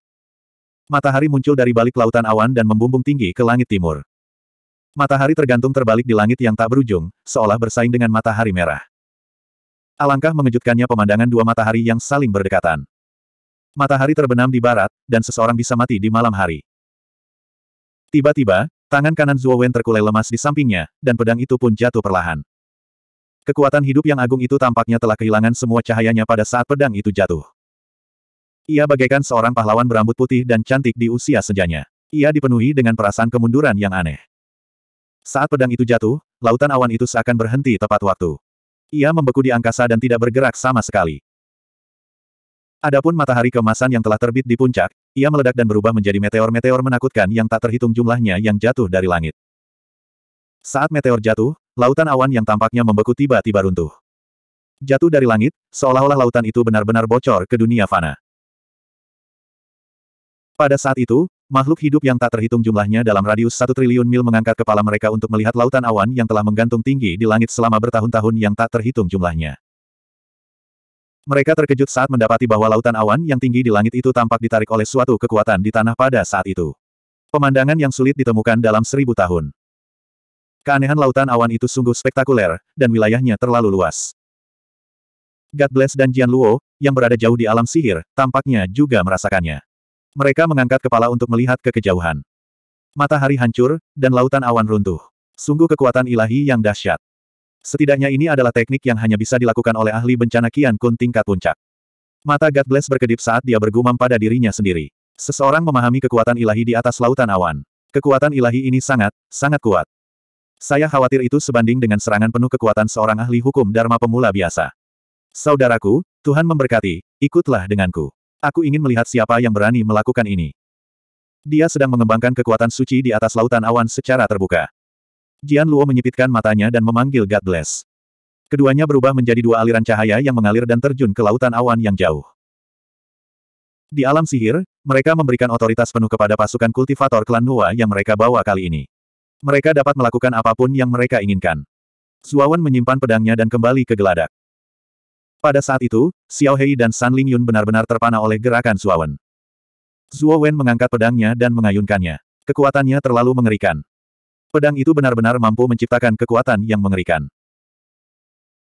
Speaker 1: Matahari muncul dari balik lautan awan dan membumbung tinggi ke langit timur. Matahari tergantung terbalik di langit yang tak berujung, seolah bersaing dengan matahari merah. Alangkah mengejutkannya pemandangan dua matahari yang saling berdekatan. Matahari terbenam di barat, dan seseorang bisa mati di malam hari. Tiba-tiba, tangan kanan Zuo Wen terkulai lemas di sampingnya, dan pedang itu pun jatuh perlahan. Kekuatan hidup yang agung itu tampaknya telah kehilangan semua cahayanya pada saat pedang itu jatuh. Ia bagaikan seorang pahlawan berambut putih dan cantik di usia senjanya. Ia dipenuhi dengan perasaan kemunduran yang aneh. Saat pedang itu jatuh, lautan awan itu seakan berhenti tepat waktu. Ia membeku di angkasa dan tidak bergerak sama sekali. Adapun matahari kemasan yang telah terbit di puncak, ia meledak dan berubah menjadi meteor-meteor menakutkan yang tak terhitung jumlahnya yang jatuh dari langit. Saat meteor jatuh, lautan awan yang tampaknya membeku tiba-tiba runtuh. Jatuh dari langit, seolah-olah lautan itu benar-benar bocor ke dunia fana. Pada saat itu, makhluk hidup yang tak terhitung jumlahnya dalam radius satu triliun mil mengangkat kepala mereka untuk melihat lautan awan yang telah menggantung tinggi di langit selama bertahun-tahun yang tak terhitung jumlahnya. Mereka terkejut saat mendapati bahwa lautan awan yang tinggi di langit itu tampak ditarik oleh suatu kekuatan di tanah pada saat itu. Pemandangan yang sulit ditemukan dalam seribu tahun. Keanehan lautan awan itu sungguh spektakuler, dan wilayahnya terlalu luas. God Bless dan Jian Luo, yang berada jauh di alam sihir, tampaknya juga merasakannya. Mereka mengangkat kepala untuk melihat ke kejauhan. Matahari hancur, dan lautan awan runtuh. Sungguh kekuatan ilahi yang dahsyat. Setidaknya ini adalah teknik yang hanya bisa dilakukan oleh ahli bencana Kian Kun tingkat puncak. Mata God Bless berkedip saat dia bergumam pada dirinya sendiri. Seseorang memahami kekuatan ilahi di atas lautan awan. Kekuatan ilahi ini sangat, sangat kuat. Saya khawatir itu sebanding dengan serangan penuh kekuatan seorang ahli hukum Dharma pemula biasa. Saudaraku, Tuhan memberkati, ikutlah denganku. Aku ingin melihat siapa yang berani melakukan ini. Dia sedang mengembangkan kekuatan suci di atas lautan awan secara terbuka. Jian Luo menyipitkan matanya dan memanggil God Bless. Keduanya berubah menjadi dua aliran cahaya yang mengalir dan terjun ke lautan awan yang jauh. Di alam sihir, mereka memberikan otoritas penuh kepada pasukan kultivator klan Nuwa yang mereka bawa kali ini. Mereka dapat melakukan apapun yang mereka inginkan. Zuawan menyimpan pedangnya dan kembali ke geladak. Pada saat itu, Xiao Hei dan San Ling Yun benar-benar terpana oleh gerakan Zuawan. Zuo Wen mengangkat pedangnya dan mengayunkannya. Kekuatannya terlalu mengerikan. Pedang itu benar-benar mampu menciptakan kekuatan yang mengerikan.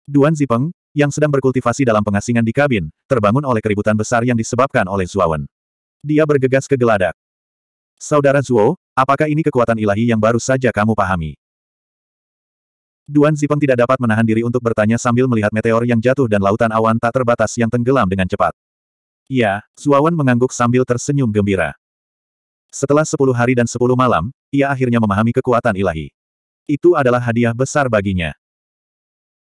Speaker 1: Duan Zipeng, yang sedang berkultivasi dalam pengasingan di kabin, terbangun oleh keributan besar yang disebabkan oleh Zuawan. Dia bergegas ke geladak. Saudara Zuo, apakah ini kekuatan ilahi yang baru saja kamu pahami? Duan Zipeng tidak dapat menahan diri untuk bertanya sambil melihat meteor yang jatuh dan lautan awan tak terbatas yang tenggelam dengan cepat. Ya, Zuawan mengangguk sambil tersenyum gembira. Setelah sepuluh hari dan sepuluh malam, ia akhirnya memahami kekuatan ilahi. Itu adalah hadiah besar baginya.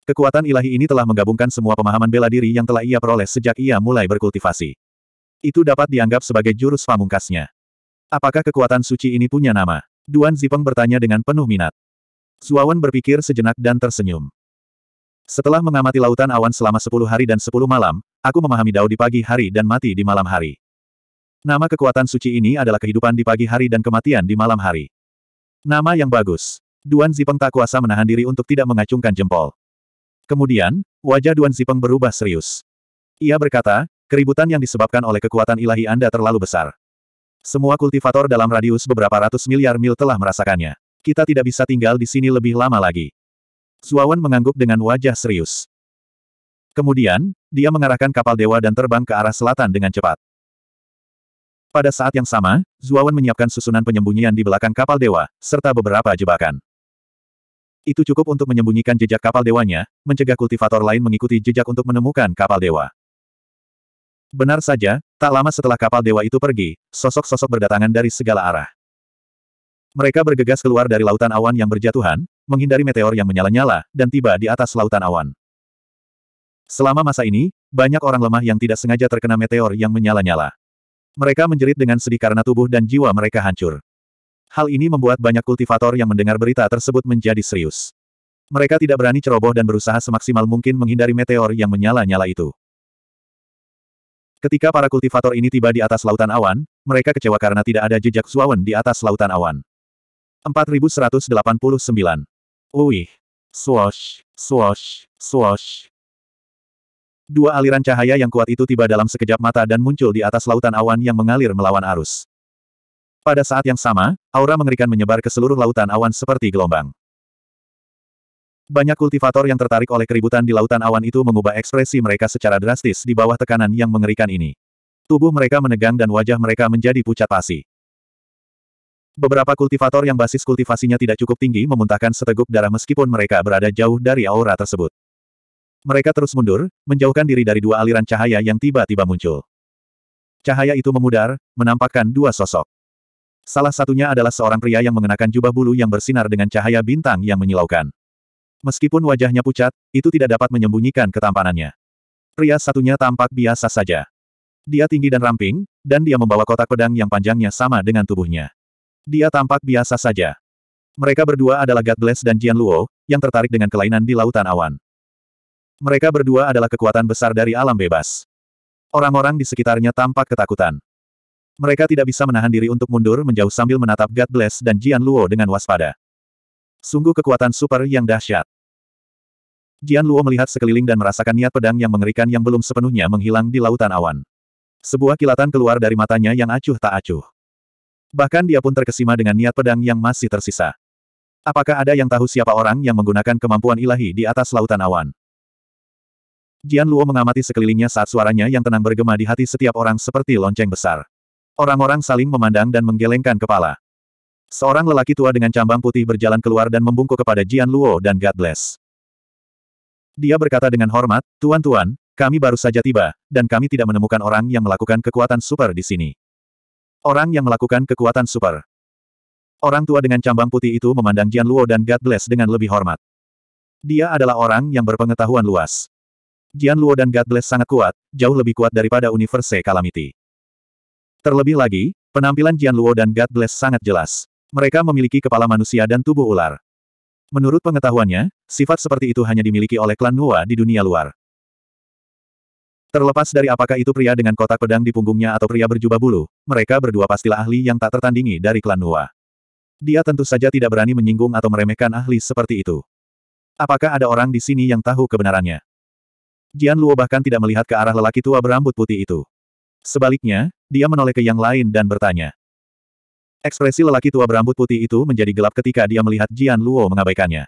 Speaker 1: Kekuatan ilahi ini telah menggabungkan semua pemahaman bela diri yang telah ia peroleh sejak ia mulai berkultivasi. Itu dapat dianggap sebagai jurus pamungkasnya. Apakah kekuatan suci ini punya nama? Duan Zipeng bertanya dengan penuh minat. Zuawan berpikir sejenak dan tersenyum. Setelah mengamati lautan awan selama sepuluh hari dan sepuluh malam, aku memahami Dao di pagi hari dan mati di malam hari. Nama kekuatan suci ini adalah kehidupan di pagi hari dan kematian di malam hari. Nama yang bagus. Duan Zipeng tak kuasa menahan diri untuk tidak mengacungkan jempol. Kemudian, wajah Duan Zipeng berubah serius. Ia berkata, keributan yang disebabkan oleh kekuatan ilahi Anda terlalu besar. Semua kultivator dalam radius beberapa ratus miliar mil telah merasakannya. Kita tidak bisa tinggal di sini lebih lama lagi. Zuawan mengangguk dengan wajah serius. Kemudian, dia mengarahkan kapal dewa dan terbang ke arah selatan dengan cepat. Pada saat yang sama, Zuawan menyiapkan susunan penyembunyian di belakang kapal dewa, serta beberapa jebakan. Itu cukup untuk menyembunyikan jejak kapal dewanya, mencegah kultivator lain mengikuti jejak untuk menemukan kapal dewa. Benar saja, tak lama setelah kapal dewa itu pergi, sosok-sosok berdatangan dari segala arah. Mereka bergegas keluar dari lautan awan yang berjatuhan, menghindari meteor yang menyala-nyala, dan tiba di atas lautan awan. Selama masa ini, banyak orang lemah yang tidak sengaja terkena meteor yang menyala-nyala. Mereka menjerit dengan sedih karena tubuh dan jiwa mereka hancur. Hal ini membuat banyak kultivator yang mendengar berita tersebut menjadi serius. Mereka tidak berani ceroboh dan berusaha semaksimal mungkin menghindari meteor yang menyala-nyala itu. Ketika para kultivator ini tiba di atas lautan awan, mereka kecewa karena tidak ada jejak Zuawan di atas lautan awan. 4189. Uih. Swash, swash, swash. Dua aliran cahaya yang kuat itu tiba dalam sekejap mata dan muncul di atas lautan awan yang mengalir melawan arus. Pada saat yang sama, aura mengerikan menyebar ke seluruh lautan awan seperti gelombang. Banyak kultivator yang tertarik oleh keributan di lautan awan itu mengubah ekspresi mereka secara drastis di bawah tekanan yang mengerikan ini. Tubuh mereka menegang dan wajah mereka menjadi pucat pasi. Beberapa kultivator yang basis kultivasinya tidak cukup tinggi memuntahkan seteguk darah meskipun mereka berada jauh dari aura tersebut. Mereka terus mundur, menjauhkan diri dari dua aliran cahaya yang tiba-tiba muncul. Cahaya itu memudar, menampakkan dua sosok. Salah satunya adalah seorang pria yang mengenakan jubah bulu yang bersinar dengan cahaya bintang yang menyilaukan. Meskipun wajahnya pucat, itu tidak dapat menyembunyikan ketampanannya. Pria satunya tampak biasa saja. Dia tinggi dan ramping, dan dia membawa kotak pedang yang panjangnya sama dengan tubuhnya. Dia tampak biasa saja. Mereka berdua adalah God Bless dan Jian Luo, yang tertarik dengan kelainan di lautan awan. Mereka berdua adalah kekuatan besar dari alam bebas. Orang-orang di sekitarnya tampak ketakutan. Mereka tidak bisa menahan diri untuk mundur menjauh sambil menatap God Bless dan Jian Luo dengan waspada. Sungguh kekuatan super yang dahsyat. Jian Luo melihat sekeliling dan merasakan niat pedang yang mengerikan yang belum sepenuhnya menghilang di lautan awan. Sebuah kilatan keluar dari matanya yang acuh tak acuh. Bahkan dia pun terkesima dengan niat pedang yang masih tersisa. Apakah ada yang tahu siapa orang yang menggunakan kemampuan ilahi di atas lautan awan? Jian Luo mengamati sekelilingnya saat suaranya yang tenang bergema di hati setiap orang seperti lonceng besar. Orang-orang saling memandang dan menggelengkan kepala. Seorang lelaki tua dengan cambang putih berjalan keluar dan membungkuk kepada Jian Luo dan God Bless. Dia berkata dengan hormat, Tuan-tuan, kami baru saja tiba, dan kami tidak menemukan orang yang melakukan kekuatan super di sini. Orang yang melakukan kekuatan super. Orang tua dengan cambang putih itu memandang Jian Luo dan God Bless dengan lebih hormat. Dia adalah orang yang berpengetahuan luas. Jian Luo dan God Bless sangat kuat, jauh lebih kuat daripada Universe Calamity. Terlebih lagi, penampilan Jian Luo dan God Bless sangat jelas. Mereka memiliki kepala manusia dan tubuh ular. Menurut pengetahuannya, sifat seperti itu hanya dimiliki oleh klan Nuwa di dunia luar. Terlepas dari apakah itu pria dengan kotak pedang di punggungnya atau pria berjubah bulu, mereka berdua pastilah ahli yang tak tertandingi dari klan Nuwa. Dia tentu saja tidak berani menyinggung atau meremehkan ahli seperti itu. Apakah ada orang di sini yang tahu kebenarannya? Jian Luo bahkan tidak melihat ke arah lelaki tua berambut putih itu. Sebaliknya, dia menoleh ke yang lain dan bertanya. Ekspresi lelaki tua berambut putih itu menjadi gelap ketika dia melihat Jian Luo mengabaikannya.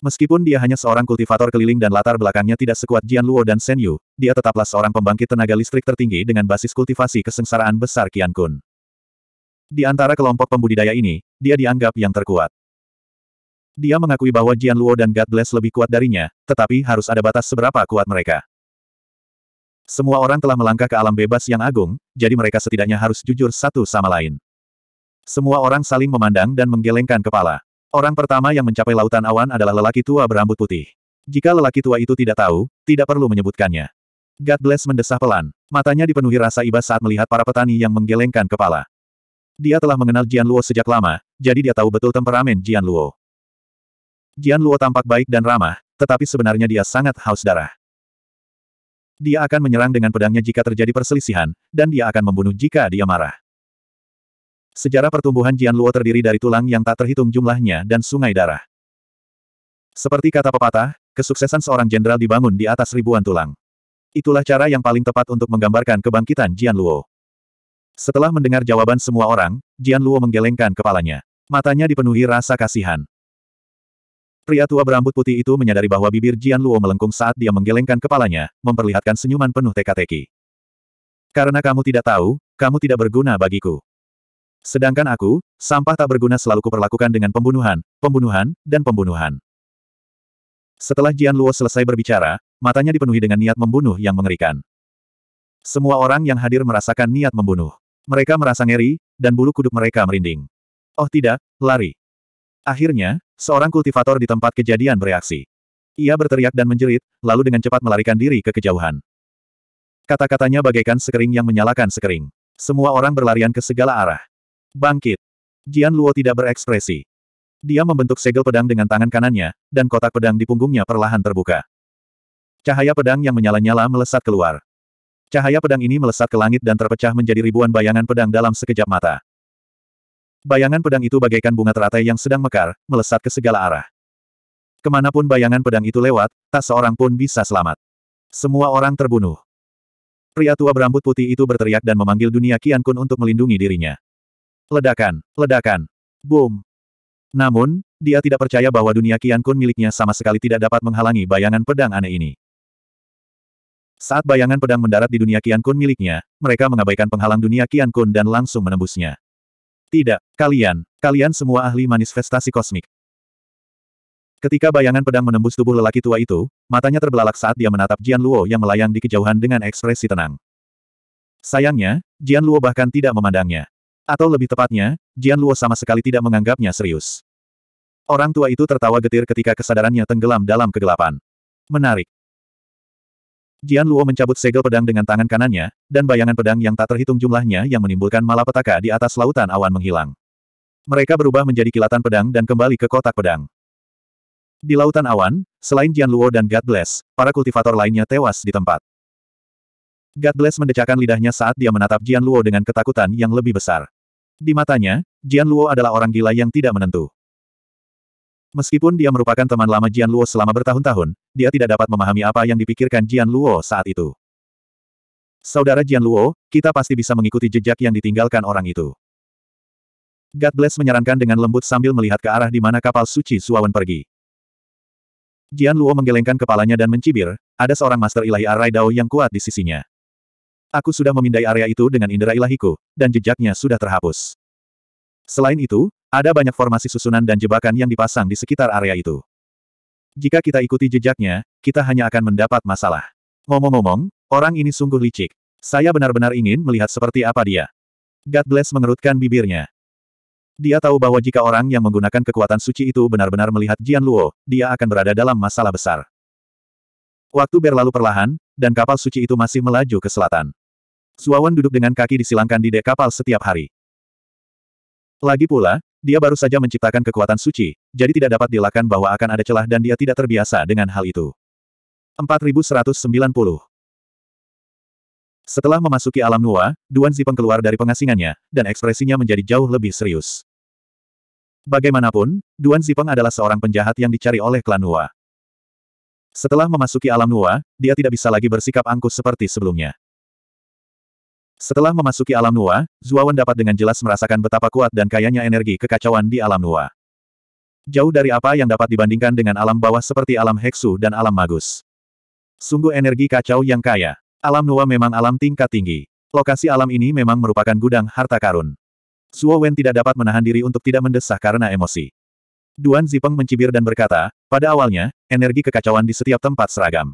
Speaker 1: Meskipun dia hanya seorang kultivator keliling dan latar belakangnya tidak sekuat Jian Luo dan Shen Yu, dia tetaplah seorang pembangkit tenaga listrik tertinggi dengan basis kultivasi kesengsaraan besar Qian Kun. Di antara kelompok pembudidaya ini, dia dianggap yang terkuat. Dia mengakui bahwa Jian Luo dan God Bless lebih kuat darinya, tetapi harus ada batas seberapa kuat mereka. Semua orang telah melangkah ke alam bebas yang agung, jadi mereka setidaknya harus jujur satu sama lain. Semua orang saling memandang dan menggelengkan kepala. Orang pertama yang mencapai lautan awan adalah lelaki tua berambut putih. Jika lelaki tua itu tidak tahu, tidak perlu menyebutkannya. God Bless mendesah pelan. Matanya dipenuhi rasa iba saat melihat para petani yang menggelengkan kepala. Dia telah mengenal Jian Luo sejak lama, jadi dia tahu betul temperamen Jian Luo. Jian Luo tampak baik dan ramah, tetapi sebenarnya dia sangat haus darah. Dia akan menyerang dengan pedangnya jika terjadi perselisihan, dan dia akan membunuh jika dia marah. Sejarah pertumbuhan Jian Luo terdiri dari tulang yang tak terhitung jumlahnya dan sungai darah. Seperti kata pepatah, kesuksesan seorang jenderal dibangun di atas ribuan tulang. Itulah cara yang paling tepat untuk menggambarkan kebangkitan Jian Luo. Setelah mendengar jawaban semua orang, Jian Luo menggelengkan kepalanya. Matanya dipenuhi rasa kasihan. Pria tua berambut putih itu menyadari bahwa bibir Jian Luo melengkung saat dia menggelengkan kepalanya, memperlihatkan senyuman penuh teka-teki. Karena kamu tidak tahu, kamu tidak berguna bagiku. Sedangkan aku, sampah tak berguna selalu kuperlakukan dengan pembunuhan, pembunuhan, dan pembunuhan. Setelah Jian Luo selesai berbicara, matanya dipenuhi dengan niat membunuh yang mengerikan. Semua orang yang hadir merasakan niat membunuh. Mereka merasa ngeri, dan bulu kuduk mereka merinding. Oh tidak, lari. Akhirnya, seorang kultivator di tempat kejadian bereaksi. Ia berteriak dan menjerit, lalu dengan cepat melarikan diri ke kejauhan. Kata-katanya bagaikan sekering yang menyalakan sekering. Semua orang berlarian ke segala arah. Bangkit! Jian Luo tidak berekspresi. Dia membentuk segel pedang dengan tangan kanannya, dan kotak pedang di punggungnya perlahan terbuka. Cahaya pedang yang menyala-nyala melesat keluar. Cahaya pedang ini melesat ke langit dan terpecah menjadi ribuan bayangan pedang dalam sekejap mata. Bayangan pedang itu bagaikan bunga teratai yang sedang mekar, melesat ke segala arah. Kemanapun bayangan pedang itu lewat, tak seorang pun bisa selamat. Semua orang terbunuh. Pria tua berambut putih itu berteriak dan memanggil dunia Kian Kun untuk melindungi dirinya. Ledakan, ledakan, boom. Namun, dia tidak percaya bahwa dunia Kian Kun miliknya sama sekali tidak dapat menghalangi bayangan pedang aneh ini. Saat bayangan pedang mendarat di dunia Kian Kun miliknya, mereka mengabaikan penghalang dunia Kian Kun dan langsung menembusnya. Tidak, kalian, kalian semua ahli manifestasi kosmik. Ketika bayangan pedang menembus tubuh lelaki tua itu, matanya terbelalak saat dia menatap Jian Luo yang melayang di kejauhan dengan ekspresi tenang. Sayangnya, Jian Luo bahkan tidak memandangnya. Atau lebih tepatnya, Jian Luo sama sekali tidak menganggapnya serius. Orang tua itu tertawa getir ketika kesadarannya tenggelam dalam kegelapan. Menarik. Jian Luo mencabut segel pedang dengan tangan kanannya, dan bayangan pedang yang tak terhitung jumlahnya yang menimbulkan malapetaka di atas lautan awan menghilang. Mereka berubah menjadi kilatan pedang dan kembali ke kotak pedang. Di lautan awan, selain Jian Luo dan God Bless, para kultivator lainnya tewas di tempat. God Bless mendecakkan lidahnya saat dia menatap Jian Luo dengan ketakutan yang lebih besar. Di matanya, Jian Luo adalah orang gila yang tidak menentu. Meskipun dia merupakan teman lama Jian Luo selama bertahun-tahun, dia tidak dapat memahami apa yang dipikirkan Jian Luo saat itu. Saudara Jian Luo, kita pasti bisa mengikuti jejak yang ditinggalkan orang itu. God Bless menyarankan dengan lembut sambil melihat ke arah di mana kapal suci Suawan pergi. Jian Luo menggelengkan kepalanya dan mencibir, ada seorang Master Ilahi Arai Dao yang kuat di sisinya. Aku sudah memindai area itu dengan indera ilahiku, dan jejaknya sudah terhapus. Selain itu, ada banyak formasi susunan dan jebakan yang dipasang di sekitar area itu. Jika kita ikuti jejaknya, kita hanya akan mendapat masalah. Ngomong-ngomong, orang ini sungguh licik. Saya benar-benar ingin melihat seperti apa dia. God Bless mengerutkan bibirnya. Dia tahu bahwa jika orang yang menggunakan kekuatan suci itu benar-benar melihat Jian Luo, dia akan berada dalam masalah besar. Waktu berlalu perlahan, dan kapal suci itu masih melaju ke selatan. Suawan duduk dengan kaki disilangkan di dek kapal setiap hari. Lagi pula, dia baru saja menciptakan kekuatan suci, jadi tidak dapat dilakukan bahwa akan ada celah dan dia tidak terbiasa dengan hal itu. 4190 Setelah memasuki alam Nuwa, Duan Zipeng keluar dari pengasingannya, dan ekspresinya menjadi jauh lebih serius. Bagaimanapun, Duan Zipeng adalah seorang penjahat yang dicari oleh klan Nuwa. Setelah memasuki alam Nuwa, dia tidak bisa lagi bersikap angkuh seperti sebelumnya. Setelah memasuki alam Nua, Zuawan dapat dengan jelas merasakan betapa kuat dan kayanya energi kekacauan di alam Nuwa. Jauh dari apa yang dapat dibandingkan dengan alam bawah seperti alam Heksu dan alam Magus. Sungguh energi kacau yang kaya. Alam Nuwa memang alam tingkat tinggi. Lokasi alam ini memang merupakan gudang harta karun. Suo Wen tidak dapat menahan diri untuk tidak mendesah karena emosi. Duan Zipeng mencibir dan berkata, pada awalnya, energi kekacauan di setiap tempat seragam.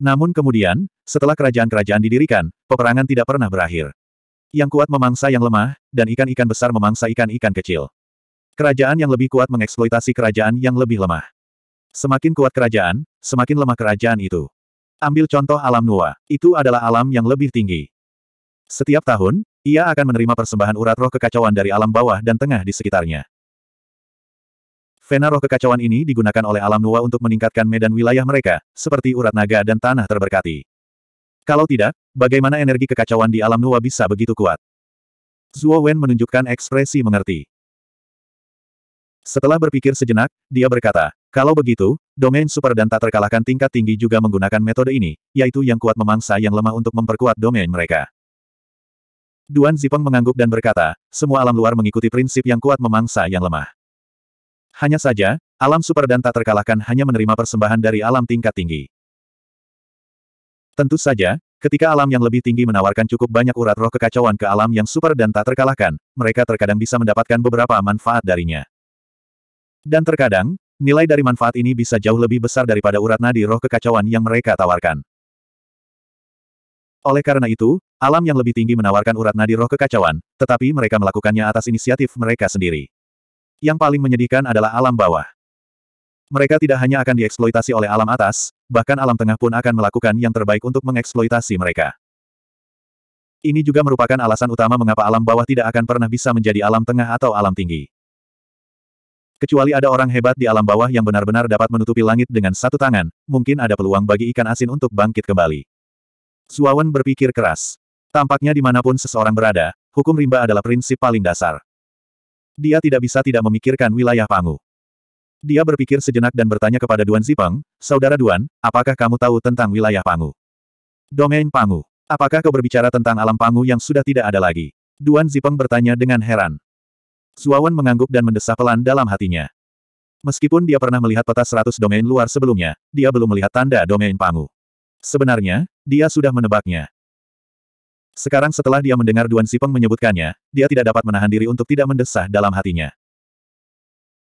Speaker 1: Namun kemudian, setelah kerajaan-kerajaan didirikan, peperangan tidak pernah berakhir. Yang kuat memangsa yang lemah, dan ikan-ikan besar memangsa ikan-ikan kecil. Kerajaan yang lebih kuat mengeksploitasi kerajaan yang lebih lemah. Semakin kuat kerajaan, semakin lemah kerajaan itu. Ambil contoh alam Nua. itu adalah alam yang lebih tinggi. Setiap tahun, ia akan menerima persembahan urat roh kekacauan dari alam bawah dan tengah di sekitarnya. Vena roh kekacauan ini digunakan oleh alam Nuwa untuk meningkatkan medan wilayah mereka, seperti urat naga dan tanah terberkati. Kalau tidak, bagaimana energi kekacauan di alam Nuwa bisa begitu kuat? Zuo Wen menunjukkan ekspresi mengerti. Setelah berpikir sejenak, dia berkata, kalau begitu, domain super dan tak terkalahkan tingkat tinggi juga menggunakan metode ini, yaitu yang kuat memangsa yang lemah untuk memperkuat domain mereka. Duan Zipeng mengangguk dan berkata, semua alam luar mengikuti prinsip yang kuat memangsa yang lemah. Hanya saja, alam super dan tak terkalahkan hanya menerima persembahan dari alam tingkat tinggi. Tentu saja, ketika alam yang lebih tinggi menawarkan cukup banyak urat roh kekacauan ke alam yang super dan tak terkalahkan, mereka terkadang bisa mendapatkan beberapa manfaat darinya. Dan terkadang, nilai dari manfaat ini bisa jauh lebih besar daripada urat nadi roh kekacauan yang mereka tawarkan. Oleh karena itu, alam yang lebih tinggi menawarkan urat nadi roh kekacauan, tetapi mereka melakukannya atas inisiatif mereka sendiri. Yang paling menyedihkan adalah alam bawah. Mereka tidak hanya akan dieksploitasi oleh alam atas, bahkan alam tengah pun akan melakukan yang terbaik untuk mengeksploitasi mereka. Ini juga merupakan alasan utama mengapa alam bawah tidak akan pernah bisa menjadi alam tengah atau alam tinggi. Kecuali ada orang hebat di alam bawah yang benar-benar dapat menutupi langit dengan satu tangan, mungkin ada peluang bagi ikan asin untuk bangkit kembali. Suawan berpikir keras. Tampaknya dimanapun seseorang berada, hukum rimba adalah prinsip paling dasar. Dia tidak bisa tidak memikirkan wilayah Pangu. Dia berpikir sejenak dan bertanya kepada Duan Zipeng, Saudara Duan, apakah kamu tahu tentang wilayah Pangu? Domain Pangu. Apakah kau berbicara tentang alam Pangu yang sudah tidak ada lagi? Duan Zipeng bertanya dengan heran. Zuawan mengangguk dan mendesah pelan dalam hatinya. Meskipun dia pernah melihat peta seratus domain luar sebelumnya, dia belum melihat tanda domain Pangu. Sebenarnya, dia sudah menebaknya. Sekarang setelah dia mendengar Duan Sipeng menyebutkannya, dia tidak dapat menahan diri untuk tidak mendesah dalam hatinya.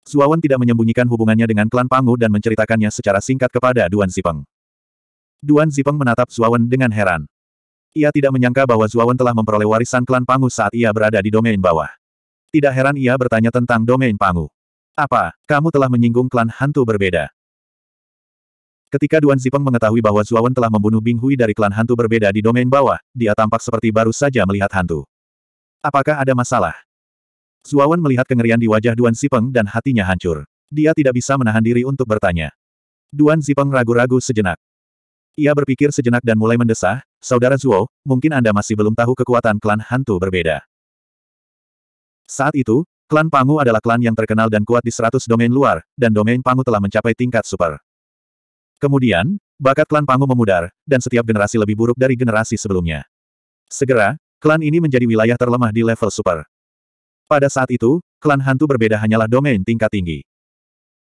Speaker 1: Zuawan tidak menyembunyikan hubungannya dengan klan Pangu dan menceritakannya secara singkat kepada Duan Sipeng. Duan Zipeng menatap Zuawan dengan heran. Ia tidak menyangka bahwa Zuawan telah memperoleh warisan klan Pangu saat ia berada di domain bawah. Tidak heran ia bertanya tentang domain Pangu. Apa, kamu telah menyinggung klan hantu berbeda? Ketika Duan Zipeng mengetahui bahwa Zuawan telah membunuh Bing Hui dari klan hantu berbeda di domain bawah, dia tampak seperti baru saja melihat hantu. Apakah ada masalah? Zuawan melihat kengerian di wajah Duan Zipeng dan hatinya hancur. Dia tidak bisa menahan diri untuk bertanya. Duan Zipeng ragu-ragu sejenak. Ia berpikir sejenak dan mulai mendesah, Saudara Zuo, mungkin Anda masih belum tahu kekuatan klan hantu berbeda. Saat itu, klan Pangu adalah klan yang terkenal dan kuat di seratus domain luar, dan domain Pangu telah mencapai tingkat super. Kemudian, bakat klan Pangu memudar, dan setiap generasi lebih buruk dari generasi sebelumnya. Segera, klan ini menjadi wilayah terlemah di level super. Pada saat itu, klan hantu berbeda hanyalah domain tingkat tinggi.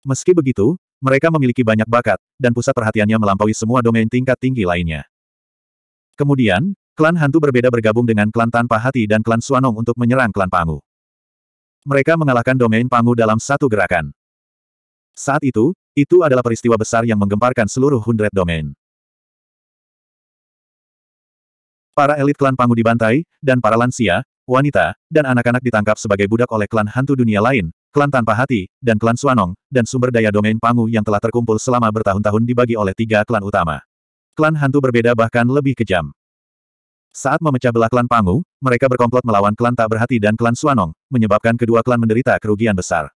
Speaker 1: Meski begitu, mereka memiliki banyak bakat, dan pusat perhatiannya melampaui semua domain tingkat tinggi lainnya. Kemudian, klan hantu berbeda bergabung dengan klan tanpa hati dan klan Suanong untuk menyerang klan Pangu. Mereka mengalahkan domain Pangu dalam satu gerakan. Saat itu, itu adalah peristiwa besar yang menggemparkan seluruh Hundred Domain. Para elit klan Pangu dibantai, dan para lansia, wanita, dan anak-anak ditangkap sebagai budak oleh klan hantu dunia lain, klan tanpa hati, dan klan Suanong, dan sumber daya domain Pangu yang telah terkumpul selama bertahun-tahun dibagi oleh tiga klan utama. Klan hantu berbeda bahkan lebih kejam. Saat memecah belah klan Pangu, mereka berkomplot melawan klan tak berhati dan klan Suanong, menyebabkan kedua klan menderita kerugian besar.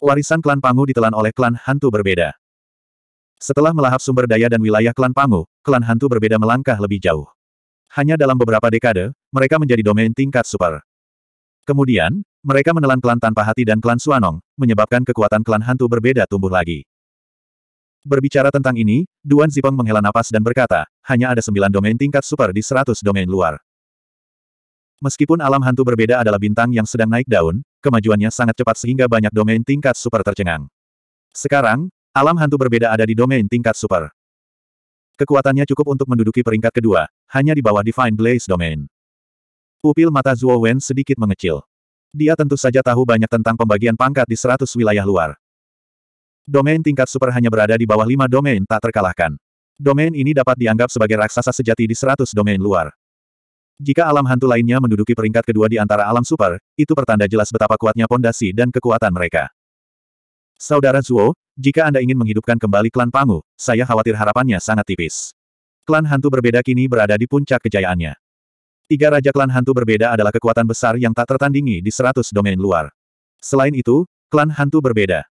Speaker 1: Warisan klan Pangu ditelan oleh klan hantu berbeda. Setelah melahap sumber daya dan wilayah klan Pangu, klan hantu berbeda melangkah lebih jauh. Hanya dalam beberapa dekade, mereka menjadi domain tingkat super. Kemudian, mereka menelan klan tanpa hati dan klan Suanong, menyebabkan kekuatan klan hantu berbeda tumbuh lagi. Berbicara tentang ini, Duan Zipeng menghela napas dan berkata, hanya ada sembilan domain tingkat super di seratus domain luar. Meskipun alam hantu berbeda adalah bintang yang sedang naik daun, kemajuannya sangat cepat sehingga banyak domain tingkat super tercengang. Sekarang, alam hantu berbeda ada di domain tingkat super. Kekuatannya cukup untuk menduduki peringkat kedua, hanya di bawah Divine Blaze Domain. Pupil mata Zuo Wen sedikit mengecil. Dia tentu saja tahu banyak tentang pembagian pangkat di 100 wilayah luar. Domain tingkat super hanya berada di bawah lima domain tak terkalahkan. Domain ini dapat dianggap sebagai raksasa sejati di 100 domain luar. Jika alam hantu lainnya menduduki peringkat kedua di antara alam super, itu pertanda jelas betapa kuatnya pondasi dan kekuatan mereka. Saudara Zuo, jika Anda ingin menghidupkan kembali klan Pangu, saya khawatir harapannya sangat tipis. Klan hantu berbeda kini berada di puncak kejayaannya. Tiga raja klan hantu berbeda adalah kekuatan besar yang tak tertandingi di seratus domain luar. Selain itu, klan hantu berbeda.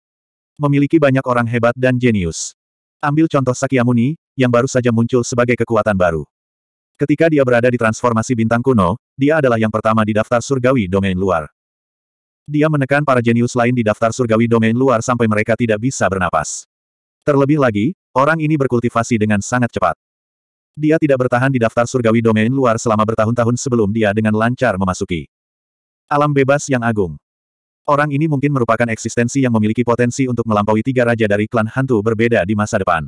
Speaker 1: Memiliki banyak orang hebat dan jenius. Ambil contoh Sakyamuni, yang baru saja muncul sebagai kekuatan baru. Ketika dia berada di transformasi bintang kuno, dia adalah yang pertama di daftar surgawi domain luar. Dia menekan para jenius lain di daftar surgawi domain luar sampai mereka tidak bisa bernapas. Terlebih lagi, orang ini berkultivasi dengan sangat cepat. Dia tidak bertahan di daftar surgawi domain luar selama bertahun-tahun sebelum dia dengan lancar memasuki alam bebas yang agung. Orang ini mungkin merupakan eksistensi yang memiliki potensi untuk melampaui tiga raja dari klan hantu berbeda di masa depan.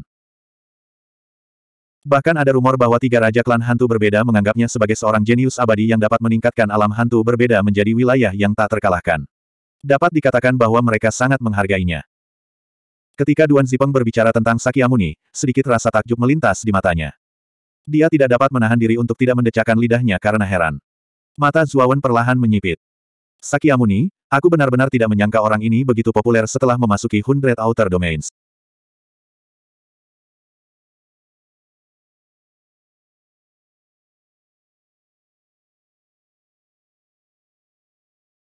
Speaker 1: Bahkan ada rumor bahwa tiga raja klan hantu berbeda menganggapnya sebagai seorang jenius abadi yang dapat meningkatkan alam hantu berbeda menjadi wilayah yang tak terkalahkan. Dapat dikatakan bahwa mereka sangat menghargainya. Ketika Duan Zipeng berbicara tentang Sakyamuni, sedikit rasa takjub melintas di matanya. Dia tidak dapat menahan diri untuk tidak mendecakkan lidahnya karena heran. Mata Zuawan perlahan menyipit. Sakyamuni, aku benar-benar tidak menyangka orang ini begitu populer setelah memasuki Hundred Outer Domains.